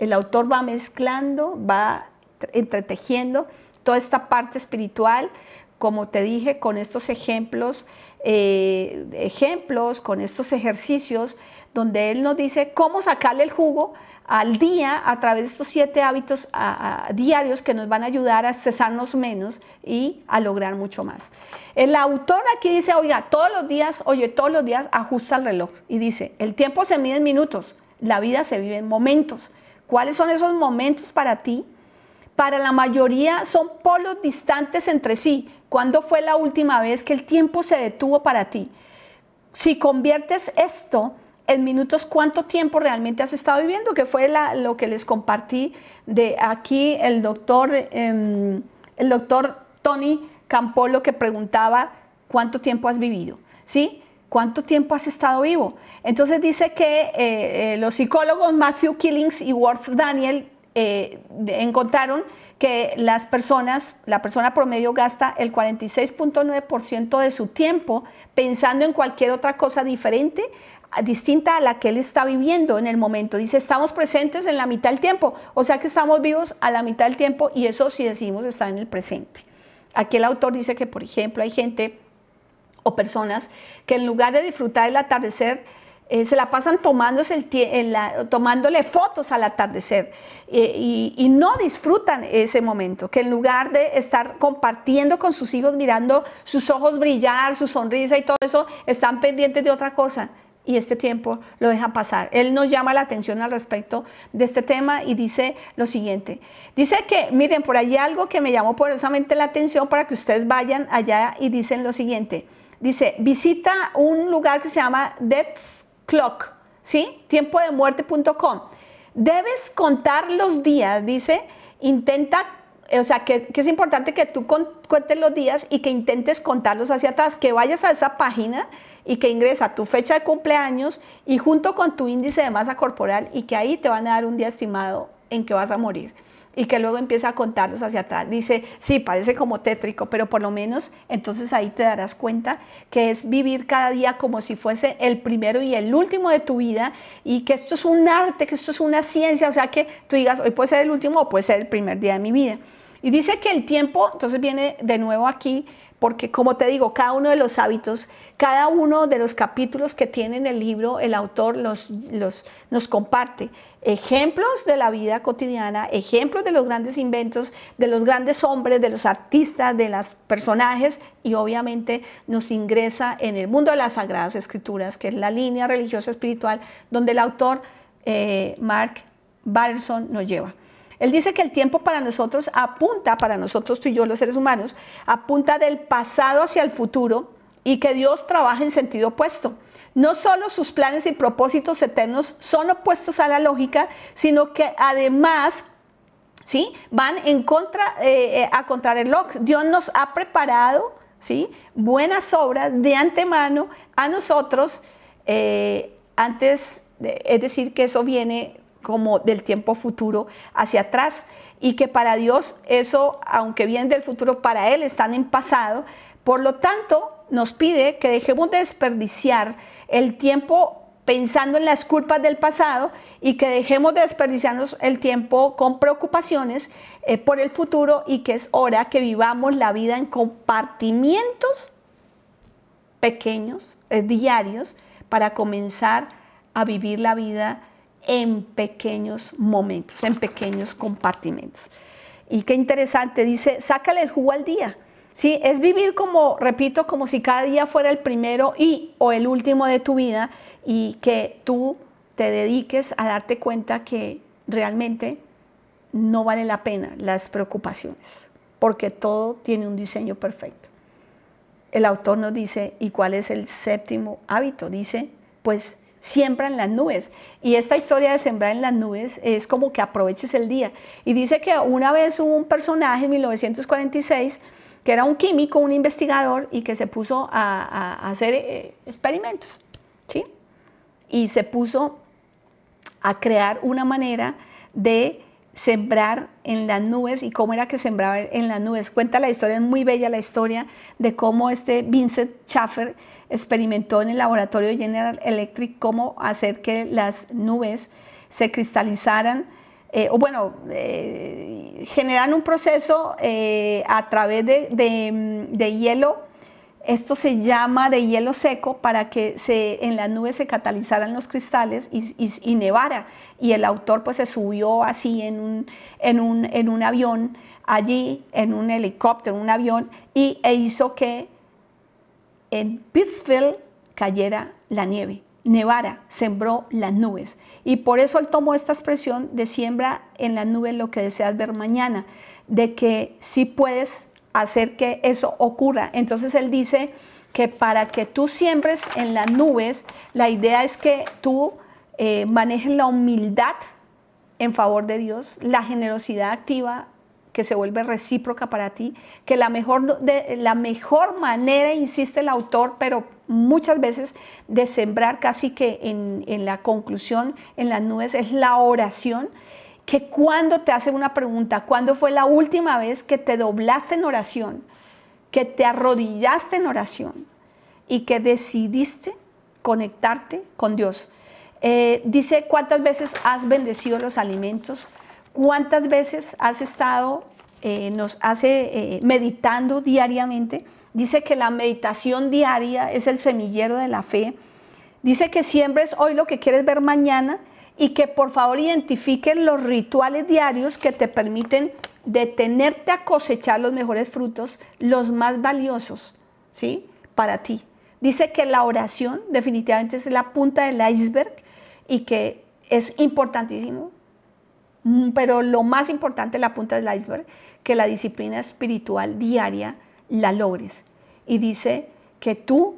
El autor va mezclando, va entretejiendo toda esta parte espiritual, como te dije, con estos ejemplos, eh, ejemplos, con estos ejercicios, donde él nos dice cómo sacarle el jugo al día a través de estos siete hábitos diarios que nos van a ayudar a cesarnos menos y a lograr mucho más. El autor aquí dice, oiga, todos los días, oye, todos los días ajusta el reloj y dice, el tiempo se mide en minutos, la vida se vive en momentos. ¿Cuáles son esos momentos para ti? para la mayoría son polos distantes entre sí. ¿Cuándo fue la última vez que el tiempo se detuvo para ti? Si conviertes esto en minutos, ¿cuánto tiempo realmente has estado viviendo? Que fue lo que les compartí de aquí el doctor, em, el doctor Tony Campolo que preguntaba cuánto tiempo has vivido, ¿sí? ¿Cuánto tiempo has estado vivo? Entonces dice que eh, eh, los psicólogos Matthew Killings y Worth Daniel eh, encontraron que las personas, la persona promedio gasta el 46.9% de su tiempo pensando en cualquier otra cosa diferente distinta a la que él está viviendo en el momento. Dice, estamos presentes en la mitad del tiempo, o sea que estamos vivos a la mitad del tiempo y eso si decidimos estar en el presente. Aquí el autor dice que, por ejemplo, hay gente o personas que en lugar de disfrutar el atardecer, eh, se la pasan tomándose el eh, tomándole fotos al atardecer eh, y, no disfrutan ese momento, que en lugar de estar compartiendo con sus hijos, mirando sus ojos brillar, su sonrisa y todo eso, están pendientes de otra cosa. Y este tiempo lo dejan pasar. Él nos llama la atención al respecto de este tema y dice lo siguiente. Dice que, miren, por ahí algo que me llamó poderosamente la atención para que ustedes vayan allá y dicen lo siguiente. Dice, visita un lugar que se llama Death clock, ¿sí? Tiempo de muerte.com. Debes contar los días, dice, intenta, o sea, que, es importante que tú cuentes los días y que intentes contarlos hacia atrás, que vayas a esa página y que ingresa tu fecha de cumpleaños y junto con tu índice de masa corporal y que ahí te van a dar un día estimado en que vas a morir y que luego empieza a contarlos hacia atrás. Dice, sí, parece como tétrico, pero por lo menos entonces ahí te darás cuenta que es vivir cada día como si fuese el primero y el último de tu vida y que esto es un arte, que esto es una ciencia, o sea que tú digas, hoy puede ser el último o puede ser el primer día de mi vida. Y dice que el tiempo, entonces viene de nuevo aquí, porque como te digo, cada uno de los hábitos cada uno de los capítulos que tiene en el libro, el autor los, nos comparte ejemplos de la vida cotidiana, ejemplos de los grandes inventos, de los grandes hombres, de los artistas, de los personajes y obviamente nos ingresa en el mundo de las Sagradas Escrituras, que es la línea religiosa espiritual donde el autor eh, Mark Batterson nos lleva. Él dice que el tiempo para nosotros apunta, para nosotros tú y yo los seres humanos, apunta del pasado hacia el futuro y que Dios trabaja en sentido opuesto. No solo sus planes y propósitos eternos son opuestos a la lógica, sino que además ¿sí? van en contra, eh, eh a contrarreloj. Dios nos ha preparado ¿sí? buenas obras de antemano a nosotros eh, antes, es decir, que eso viene como del tiempo futuro hacia atrás y que para Dios eso, aunque viene del futuro, para Él están en pasado. Por lo tanto, nos pide que dejemos de desperdiciar el tiempo pensando en las culpas del pasado y que dejemos de desperdiciarnos el tiempo con preocupaciones eh, por el futuro y que es hora que vivamos la vida en compartimientos pequeños, eh, diarios, para comenzar a vivir la vida en pequeños momentos, en pequeños compartimentos. Y qué interesante, dice, sácale el jugo al día. ¿sí? Es vivir como, repito, como si cada día fuera el primero y o el último de tu vida y que tú te dediques a darte cuenta que realmente no vale la pena las preocupaciones, porque todo tiene un diseño perfecto. El autor nos dice, ¿y cuál es el séptimo hábito? Dice, pues siembra en las nubes. Y esta historia de sembrar en las nubes es como que aproveches el día. Y dice que una vez hubo un personaje en 1946 que era un químico, un investigador, y que se puso a, hacer eh, experimentos, ¿sí? Y se puso a crear una manera de sembrar en las nubes y cómo era que sembraba en las nubes. Cuenta la historia, es muy bella la historia de cómo este Vincent Schaffer experimentó en el laboratorio de General Electric cómo hacer que las nubes se cristalizaran eh, o bueno, eh, generan un proceso eh, a través de, hielo. Esto se llama de hielo seco para que se, en las nubes se catalizaran los cristales y, nevara. Y el autor pues se subió así en un, un, en un avión, allí, en un helicóptero, un avión, y, e hizo que en Pittsfield cayera la nieve nevara, sembró las nubes. Y por eso él tomó esta expresión de siembra en la nube lo que deseas ver mañana, de que sí puedes hacer que eso ocurra. Entonces él dice que para que tú siembres en las nubes, la idea es que tú eh, manejes la humildad en favor de Dios, la generosidad activa que se vuelve recíproca para ti, que la mejor, la mejor manera, insiste el autor, pero muchas veces de sembrar casi que en, la conclusión, en las nubes, es la oración que cuando te hacen una pregunta, cuándo fue la última vez que te doblaste en oración, que te arrodillaste en oración y que decidiste conectarte con Dios. Eh, dice cuántas veces has bendecido los alimentos, cuántas veces has estado, eh, nos hace eh, meditando diariamente. Dice que la meditación diaria es el semillero de la fe. Dice que siembres hoy lo que quieres ver mañana y que por favor identifiquen los rituales diarios que te permiten detenerte a cosechar los mejores frutos, los más valiosos, ¿sí? Para ti. Dice que la oración definitivamente es la punta del iceberg y que es importantísimo Mm, pero lo más importante, la punta del iceberg, que la disciplina espiritual diaria la logres. Y dice que tú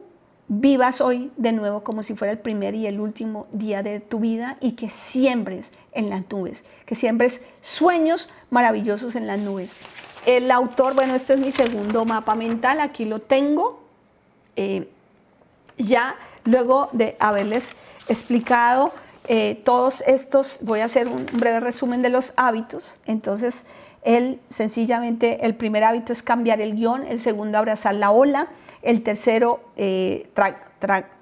vivas hoy de nuevo como si fuera el primer y el último día de tu vida y que siembres en las nubes, que siembres sueños maravillosos en las nubes. El autor, bueno, este es mi segundo mapa mental, aquí lo tengo. Eh, ya luego de haberles explicado eh, todos estos, voy a hacer un breve resumen de los hábitos. Entonces, él sencillamente, el primer hábito es cambiar el guión, el segundo abrazar la ola, el tercero eh,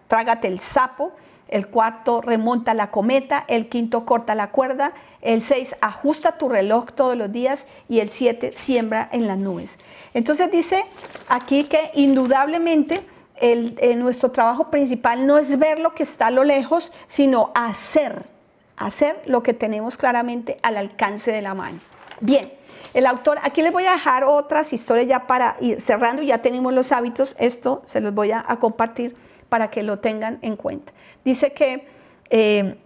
trágate el sapo, el cuarto remonta la cometa, el quinto corta la cuerda, el seis ajusta tu reloj todos los días y el siete siembra en las nubes. Entonces dice aquí que indudablemente eh, nuestro trabajo principal no es ver lo que está a lo lejos, sino hacer, hacer lo que tenemos claramente al alcance de la mano. Bien, el autor, aquí les voy a dejar otras historias ya para ir cerrando, ya tenemos los hábitos, esto se los voy a, compartir para que lo tengan en cuenta. Dice que eh,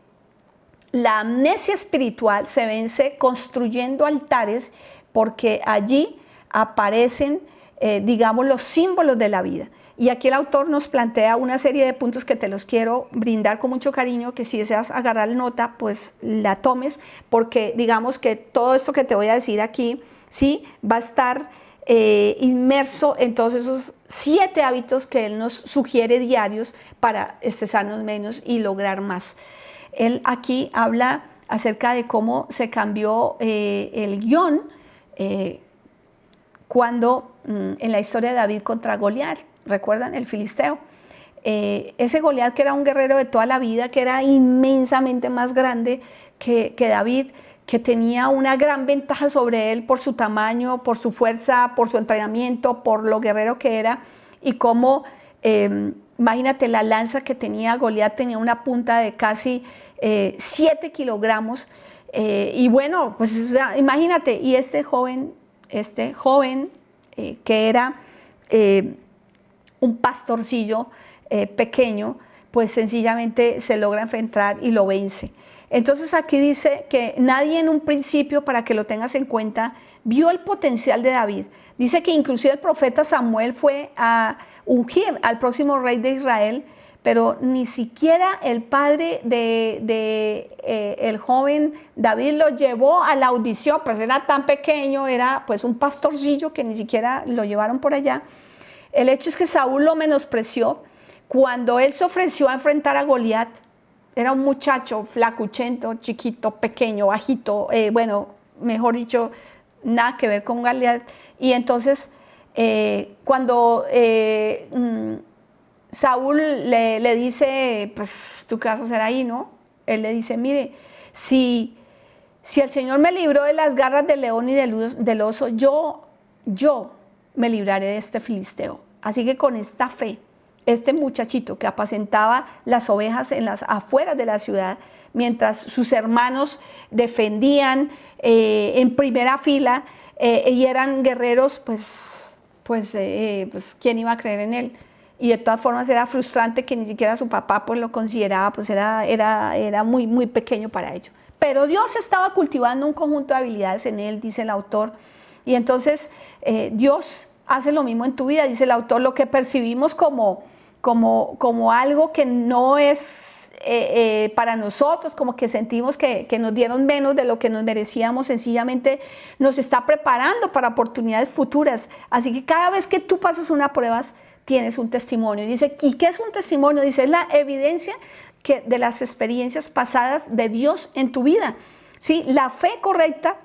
la amnesia espiritual se vence construyendo altares porque allí aparecen, eh, digamos, los símbolos de la vida. Y aquí el autor nos plantea una serie de puntos que te los quiero brindar con mucho cariño, que si deseas agarrar nota, pues la tomes, porque digamos que todo esto que te voy a decir aquí, ¿sí? Va a estar eh, inmerso en todos esos siete hábitos que él nos sugiere diarios para estresarnos menos y lograr más. Él aquí habla acerca de cómo se cambió eh, el guión eh, cuando mm, en la historia de David contra Goliat ¿Recuerdan el Filisteo? Eh, ese Goliat que era un guerrero de toda la vida, que era inmensamente más grande que, David, que tenía una gran ventaja sobre él por su tamaño, por su fuerza, por su entrenamiento, por lo guerrero que era y cómo, em, imagínate, la lanza que tenía Goliat tenía una punta de casi 7 eh, kilogramos. Eh, y bueno, pues imagínate, y este joven, este joven que era un pastorcillo eh, pequeño, pues sencillamente se logra enfrentar y lo vence. Entonces aquí dice que nadie en un principio, para que lo tengas en cuenta, vio el potencial de David. Dice que inclusive el profeta Samuel fue a ungir al próximo rey de Israel, pero ni siquiera el padre de, eh, el joven David lo llevó a la audición, pues era tan pequeño, era pues un pastorcillo que ni siquiera lo llevaron por allá. El hecho es que Saúl lo menospreció. Cuando él se ofreció a enfrentar a Goliat, era un muchacho flacuchento, chiquito, pequeño, bajito, eh, bueno, mejor dicho, nada que ver con Goliat. Y entonces, eh, cuando eh, mm, Saúl le, dice, pues, ¿tú qué vas a hacer ahí, no? Él le dice, mire, si, si el Señor me libró de las garras del león y del, del oso, yo, yo me libraré de este filisteo. Así que con esta fe, este muchachito que apacentaba las ovejas en las afueras de la ciudad, mientras sus hermanos defendían eh, en primera fila eh, y eran guerreros, pues, pues, eh, pues, ¿quién iba a creer en él? Y de todas formas era frustrante que ni siquiera su papá pues, lo consideraba, pues era, era, era muy, muy pequeño para ello. Pero Dios estaba cultivando un conjunto de habilidades en él, dice el autor. Y entonces eh, Dios hace lo mismo en tu vida, dice el autor, lo que percibimos como, como, como algo que no es eh, eh, para nosotros, como que sentimos que, que, nos dieron menos de lo que nos merecíamos, sencillamente nos está preparando para oportunidades futuras. Así que cada vez que tú pasas una prueba, tienes un testimonio. Dice, ¿y qué es un testimonio? Dice, es la evidencia que, de las experiencias pasadas de Dios en tu vida. ¿Sí? La fe correcta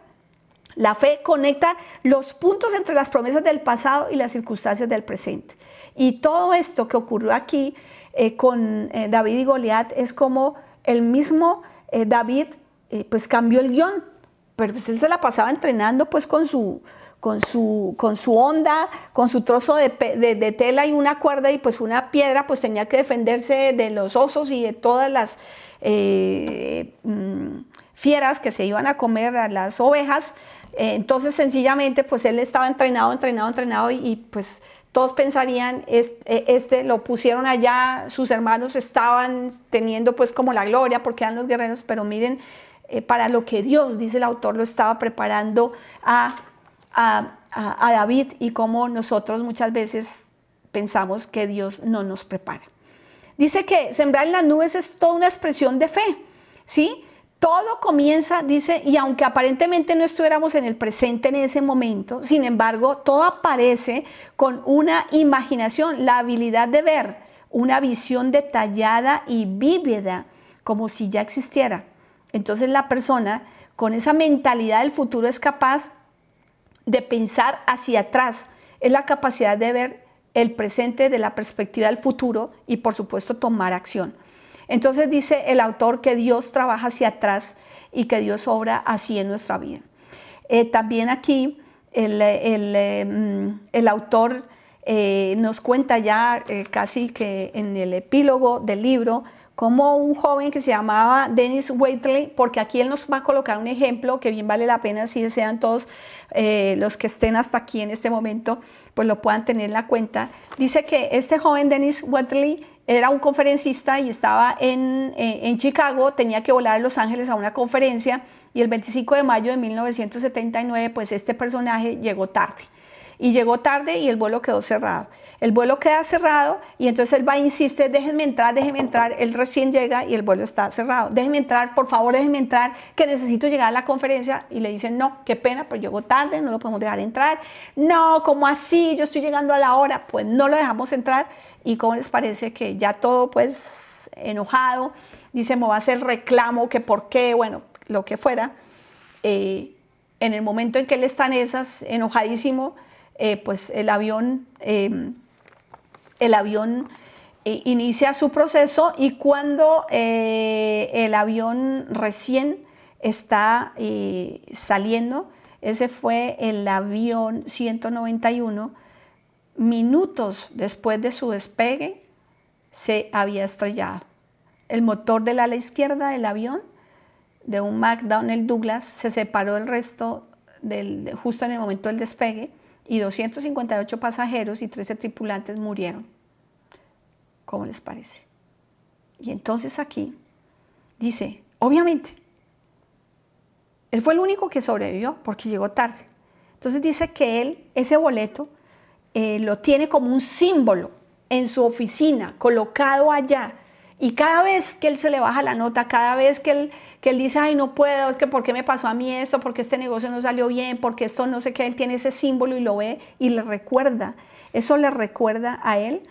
la fe conecta los puntos entre las promesas del pasado y las circunstancias del presente. Y todo esto que ocurrió aquí eh, con eh, David y Goliat es como el mismo eh, David pues cambió el guión, pero pues, él se la pasaba entrenando pues con su, con con su onda, con su trozo de, tela y una cuerda y pues una piedra, pues tenía que defenderse de los osos y de todas las mm, fieras que se iban a comer a las ovejas. Eh, entonces, sencillamente, pues él estaba entrenado, entrenado, entrenado y, pues todos pensarían, e-, este, lo pusieron allá, sus hermanos estaban teniendo pues como la gloria porque eran los guerreros, pero miren, eh, para lo que Dios, dice el autor, lo estaba preparando a, David y como nosotros muchas veces pensamos que Dios no nos prepara. Dice que sembrar en las nubes es toda una expresión de fe, ¿sí? Todo comienza, dice, y aunque aparentemente no estuviéramos en el presente en ese momento, sin embargo, todo aparece con una imaginación, la habilidad de ver, una visión detallada y vívida, como si ya existiera. Entonces la persona con esa mentalidad del futuro es capaz de pensar hacia atrás, es la capacidad de ver el presente de la perspectiva del futuro y por supuesto tomar acción. Entonces dice el autor que Dios trabaja hacia atrás y que Dios obra así en nuestra vida. Eh, también aquí el, em, autor eh, nos cuenta ya eh, casi que en el epílogo del libro como un joven que se llamaba Dennis Waitley, porque aquí él nos va a colocar un ejemplo que bien vale la pena si desean todos los que estén hasta aquí en este momento, pues lo puedan tener en la cuenta. Dice que este joven Dennis Waitley era un conferencista y estaba eh, en, Chicago, tenía que volar a Los Ángeles a una conferencia y el 25 de mayo de 1979, pues este personaje llegó tarde. Y llegó tarde y el vuelo quedó cerrado. El vuelo queda cerrado y entonces él va e insiste, déjenme entrar, déjenme entrar. Él recién llega y el vuelo está cerrado. Déjenme entrar, por favor, déjenme entrar, que necesito llegar a la conferencia. Y le dicen, no, qué pena, pero llegó tarde, no lo podemos dejar entrar. No, ¿cómo así? Yo estoy llegando a la hora. Pues no lo dejamos entrar. ¿Y como les parece que ya todo, pues, enojado? Dice, me va a hacer reclamo, que por qué, bueno, lo que fuera. Eh, en el momento en que él está en esas, enojadísimo, eh, pues el avión em, el avión eh, inicia su proceso y cuando eh, el avión recién está eh, saliendo, ese fue el avión 191, minutos después de su despegue se había estrellado. El motor del ala izquierda del avión de un McDonnell Douglas se separó del resto justo en el momento del despegue y 258 pasajeros y 13 tripulantes murieron. ¿Cómo les parece? Y entonces aquí dice, obviamente, él fue el único que sobrevivió porque llegó tarde. Entonces dice que él, ese boleto, eh, lo tiene como un símbolo en su oficina, colocado allá. Y cada vez que él se le baja la nota, cada vez que él, que él dice, ay, no puedo, es que por qué me pasó a mí esto, porque este negocio no salió bien, porque esto no sé qué, él tiene ese símbolo y lo ve y le recuerda. Eso le recuerda a él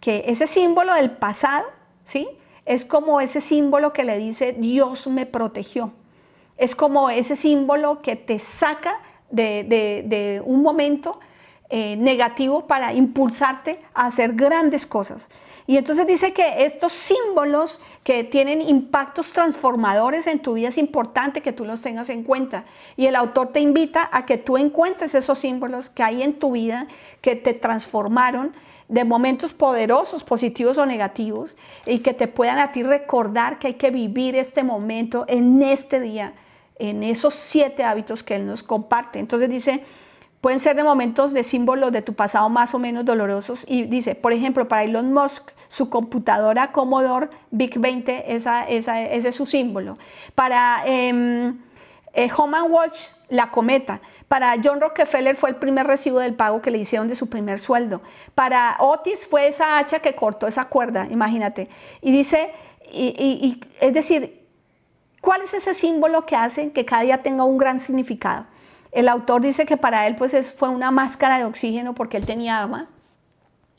que ese símbolo del pasado, ¿sí? Es como ese símbolo que le dice, Dios me protegió. Es como ese símbolo que te saca de, un momento eh, negativo para impulsarte a hacer grandes cosas. Y entonces dice que estos símbolos que tienen impactos transformadores en tu vida es importante que tú los tengas en cuenta. Y el autor te invita a que tú encuentres esos símbolos que hay en tu vida que te transformaron de momentos poderosos, positivos o negativos, y que te puedan a ti recordar que hay que vivir este momento en este día, en esos siete hábitos que él nos comparte. Entonces dice, Pueden ser de momentos de símbolos de tu pasado más o menos dolorosos. Y dice, por ejemplo, para Elon Musk, su computadora Commodore Big 20, ese es su símbolo. Para em, eh, Home Watch, la cometa. Para John Rockefeller fue el primer recibo del pago que le hicieron de su primer sueldo. Para Otis fue esa hacha que cortó esa cuerda, imagínate. Y dice, y, es decir, ¿cuál es ese símbolo que hace que cada día tenga un gran significado? El autor dice que para él pues fue una máscara de oxígeno porque él tenía ama,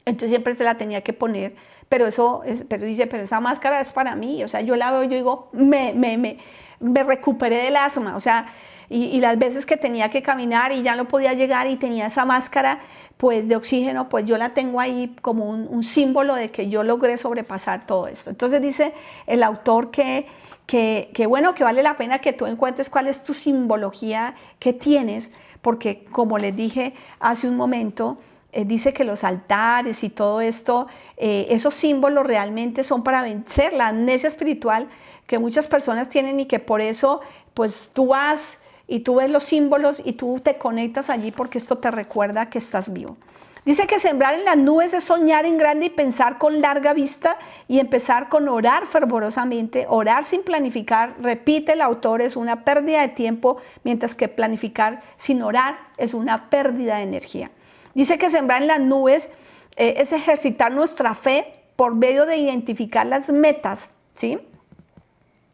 entonces siempre se la tenía que poner, pero eso, es, pero dice, pero esa máscara es para mí, o sea, yo la veo yo digo, me, me, me, me recuperé del asma, o sea, y, las veces que tenía que caminar y ya no podía llegar y tenía esa máscara pues de oxígeno, pues yo la tengo ahí como un, un símbolo de que yo logré sobrepasar todo esto. Entonces dice el autor que que, bueno, que vale la pena que tú encuentres cuál es tu simbología que tienes, porque como les dije hace un momento, eh, dice que los altares y todo esto, eh, esos símbolos realmente son para vencer la amnesia espiritual que muchas personas tienen y que por eso pues tú vas y tú ves los símbolos y tú te conectas allí porque esto te recuerda que estás vivo. Dice que sembrar en las nubes es soñar en grande y pensar con larga vista y empezar con orar fervorosamente. Orar sin planificar, repite el autor, es una pérdida de tiempo, mientras que planificar sin orar es una pérdida de energía. Dice que sembrar en las nubes eh, es ejercitar nuestra fe por medio de identificar las metas, ¿sí?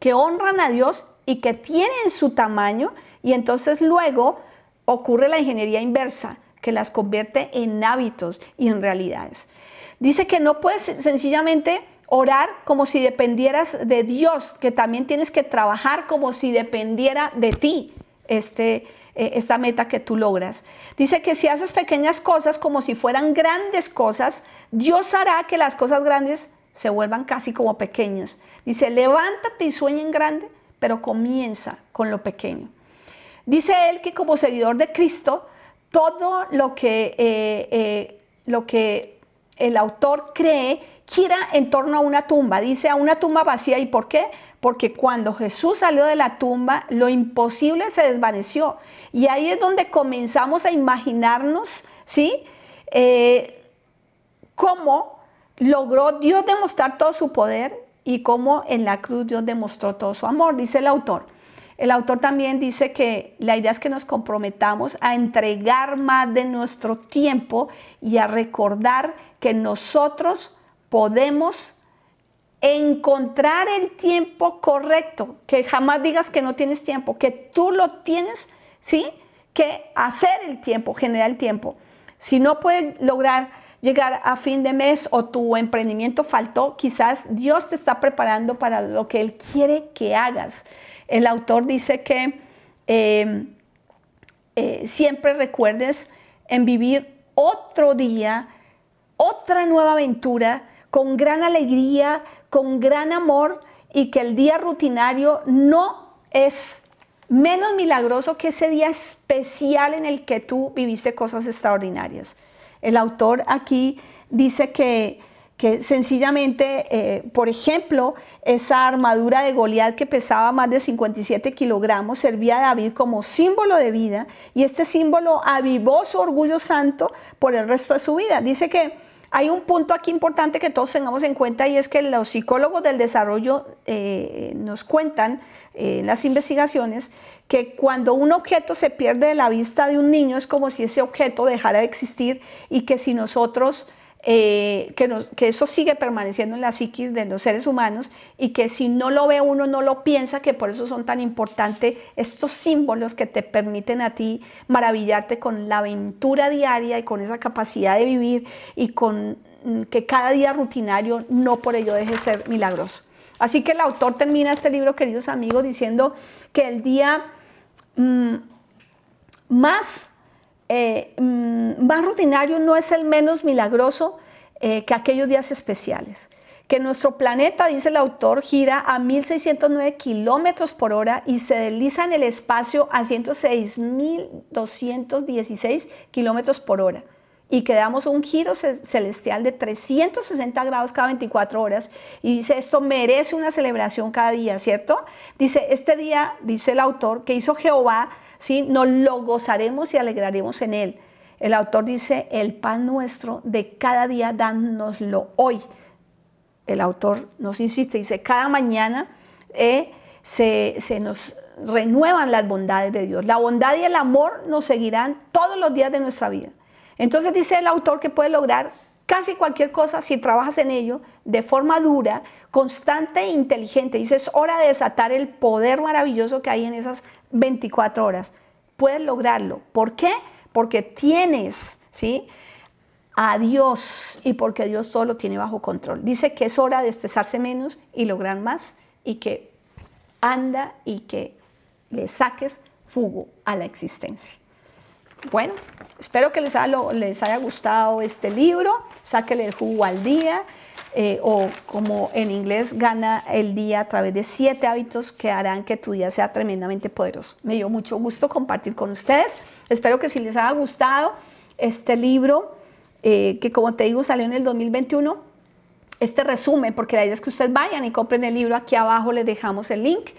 Que honran a Dios y que tienen su tamaño y entonces luego ocurre la ingeniería inversa que las convierte en hábitos y en realidades. Dice que no puedes sencillamente orar como si dependieras de Dios, que también tienes que trabajar como si dependiera de ti este, eh, esta meta que tú logras. Dice que si haces pequeñas cosas como si fueran grandes cosas, Dios hará que las cosas grandes se vuelvan casi como pequeñas. Dice, levántate y sueña en grande, pero comienza con lo pequeño. Dice él que como seguidor de Cristo, todo lo que, eh, eh, lo que el autor cree gira en torno a una tumba. Dice a una tumba vacía. ¿Y por qué? Porque cuando Jesús salió de la tumba, lo imposible se desvaneció. Y ahí es donde comenzamos a imaginarnos, ¿sí? Eh, cómo logró Dios demostrar todo su poder y cómo en la cruz Dios demostró todo su amor, dice el autor. El autor también dice que la idea es que nos comprometamos a entregar más de nuestro tiempo y a recordar que nosotros podemos encontrar el tiempo correcto, que jamás digas que no tienes tiempo, que tú lo tienes, ¿sí? Que hacer el tiempo, generar el tiempo. Si no puedes lograr llegar a fin de mes o tu emprendimiento faltó, quizás Dios te está preparando para lo que Él quiere que hagas. El autor dice que em, eh, siempre recuerdes en vivir otro día, otra nueva aventura, con gran alegría, con gran amor y que el día rutinario no es menos milagroso que ese día especial en el que tú viviste cosas extraordinarias. El autor aquí dice que que sencillamente, eh, por ejemplo, esa armadura de Goliat que pesaba más de 57 kilogramos servía a David como símbolo de vida y este símbolo avivó su orgullo santo por el resto de su vida. Dice que hay un punto aquí importante que todos tengamos en cuenta y es que los psicólogos del desarrollo eh, nos cuentan eh, en las investigaciones que cuando un objeto se pierde de la vista de un niño es como si ese objeto dejara de existir y que si nosotros eh, que, eso sigue permaneciendo en la psiquis de los seres humanos y que si no lo ve uno, no lo piensa, que por eso son tan importantes estos símbolos que te permiten a ti maravillarte con la aventura diaria y con esa capacidad de vivir y con mm, que cada día rutinario no por ello deje ser milagroso. Así que el autor termina este libro, queridos amigos, diciendo que el día mm, más eh, mm, más rutinario no es el menos milagroso eh, que aquellos días especiales. Que nuestro planeta, dice el autor, gira a 1.609 kilómetros por hora y se desliza en el espacio a 106.216 kilómetros por hora y que damos un giro celestial de 360 grados cada 24 horas. Y dice, esto merece una celebración cada día, ¿cierto? Dice, este día, dice el autor, que hizo Jehová nos lo gozaremos y alegraremos en él. El autor dice, el pan nuestro de cada día, dánoslo hoy. El autor nos insiste, dice, cada mañana eh, se, nos renuevan las bondades de Dios. La bondad y el amor nos seguirán todos los días de nuestra vida. Entonces dice el autor que puede lograr casi cualquier cosa si trabajas en ello de forma dura, constante e inteligente. Dice, es hora de desatar el poder maravilloso que hay en esas 24 horas. Puedes lograrlo. ¿Por qué? Porque tienes, ¿sí? A Dios y porque Dios todo lo tiene bajo control. Dice que es hora de estresarse menos y lograr más y que anda y que le saques fugo a la existencia. Bueno, espero que les haya, gustado este libro, sáquele el jugo al día. Eh, o como en inglés, gana el día a través de siete hábitos que harán que tu día sea tremendamente poderoso. Me dio mucho gusto compartir con ustedes. Espero que si les haya gustado este libro, eh, que como te digo salió en el 2021, este resumen, porque la idea es que ustedes vayan y compren el libro, aquí abajo les dejamos el link,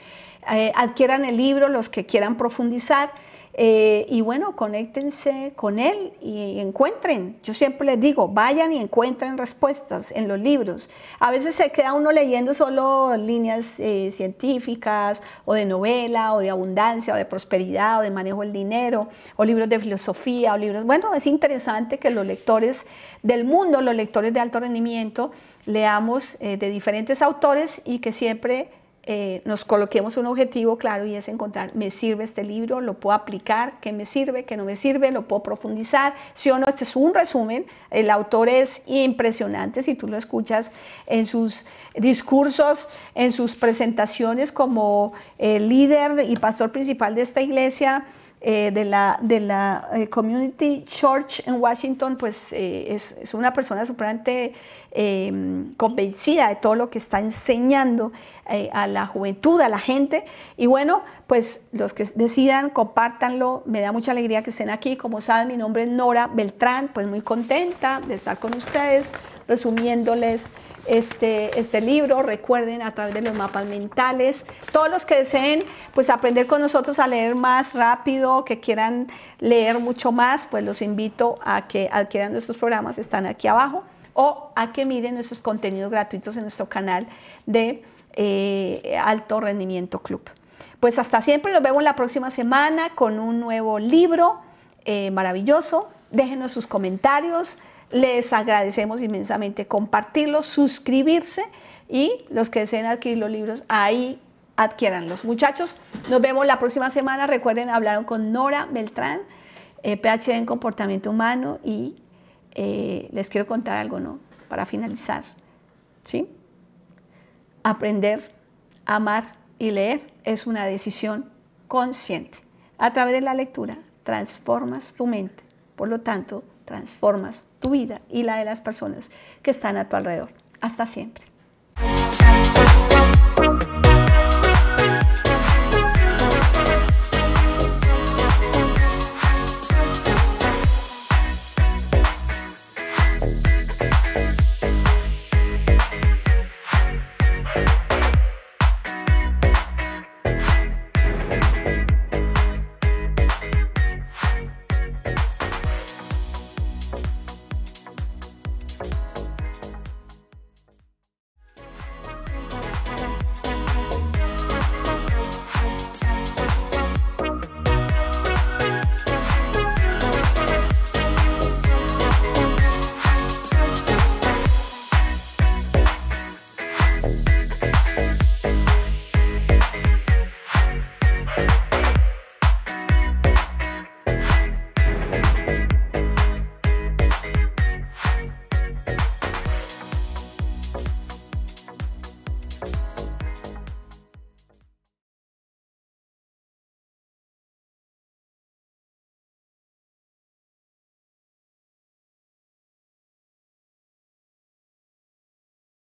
eh, adquieran el libro los que quieran profundizar. Eh, y bueno, conéctense con él y encuentren. Yo siempre les digo, vayan y encuentren respuestas en los libros. A veces se queda uno leyendo solo líneas eh, científicas o de novela o de abundancia o de prosperidad o de manejo del dinero o libros de filosofía o libros... Bueno, es interesante que los lectores del mundo, los lectores de alto rendimiento, leamos eh, de diferentes autores y que siempre eh, nos coloquemos un objetivo claro y es encontrar, ¿me sirve este libro? ¿Lo puedo aplicar? ¿Qué me sirve? ¿Qué no me sirve? ¿Lo puedo profundizar? Sí o no, este es un resumen. El autor es impresionante si tú lo escuchas en sus discursos, en sus presentaciones como eh, líder y pastor principal de esta iglesia. Eh, de la, de la Community Church en Washington, pues es, una persona supremamente em, convencida de todo lo que está enseñando. Eh, a la juventud, a la gente. Y bueno, pues los que decidan, compártanlo. Me da mucha alegría que estén aquí. Como saben, mi nombre es Nora Beltrán, pues muy contenta de estar con ustedes, resumiéndoles. Este, este, libro, recuerden a través de los mapas mentales. Todos los que deseen pues aprender con nosotros a leer más rápido, que quieran leer mucho más, pues los invito a que adquieran nuestros programas, están aquí abajo, o a que miren nuestros contenidos gratuitos en nuestro canal de eh, alto Rendimiento Club. Pues hasta siempre, nos vemos la próxima semana con un nuevo libro eh, maravilloso. Déjenos sus comentarios, les agradecemos inmensamente compartirlo, suscribirse y los que deseen adquirir los libros, ahí adquiéranlos. Muchachos, nos vemos la próxima semana. Recuerden, hablaron con Nora Beltrán, eh, PhD en comportamiento humano y les quiero contar algo, ¿no? Para finalizar, ¿sí? aprender, amar y leer es una decisión consciente. A través de la lectura transformas tu mente, por lo tanto, transformas tu vida y la de las personas que están a tu alrededor. Hasta siempre.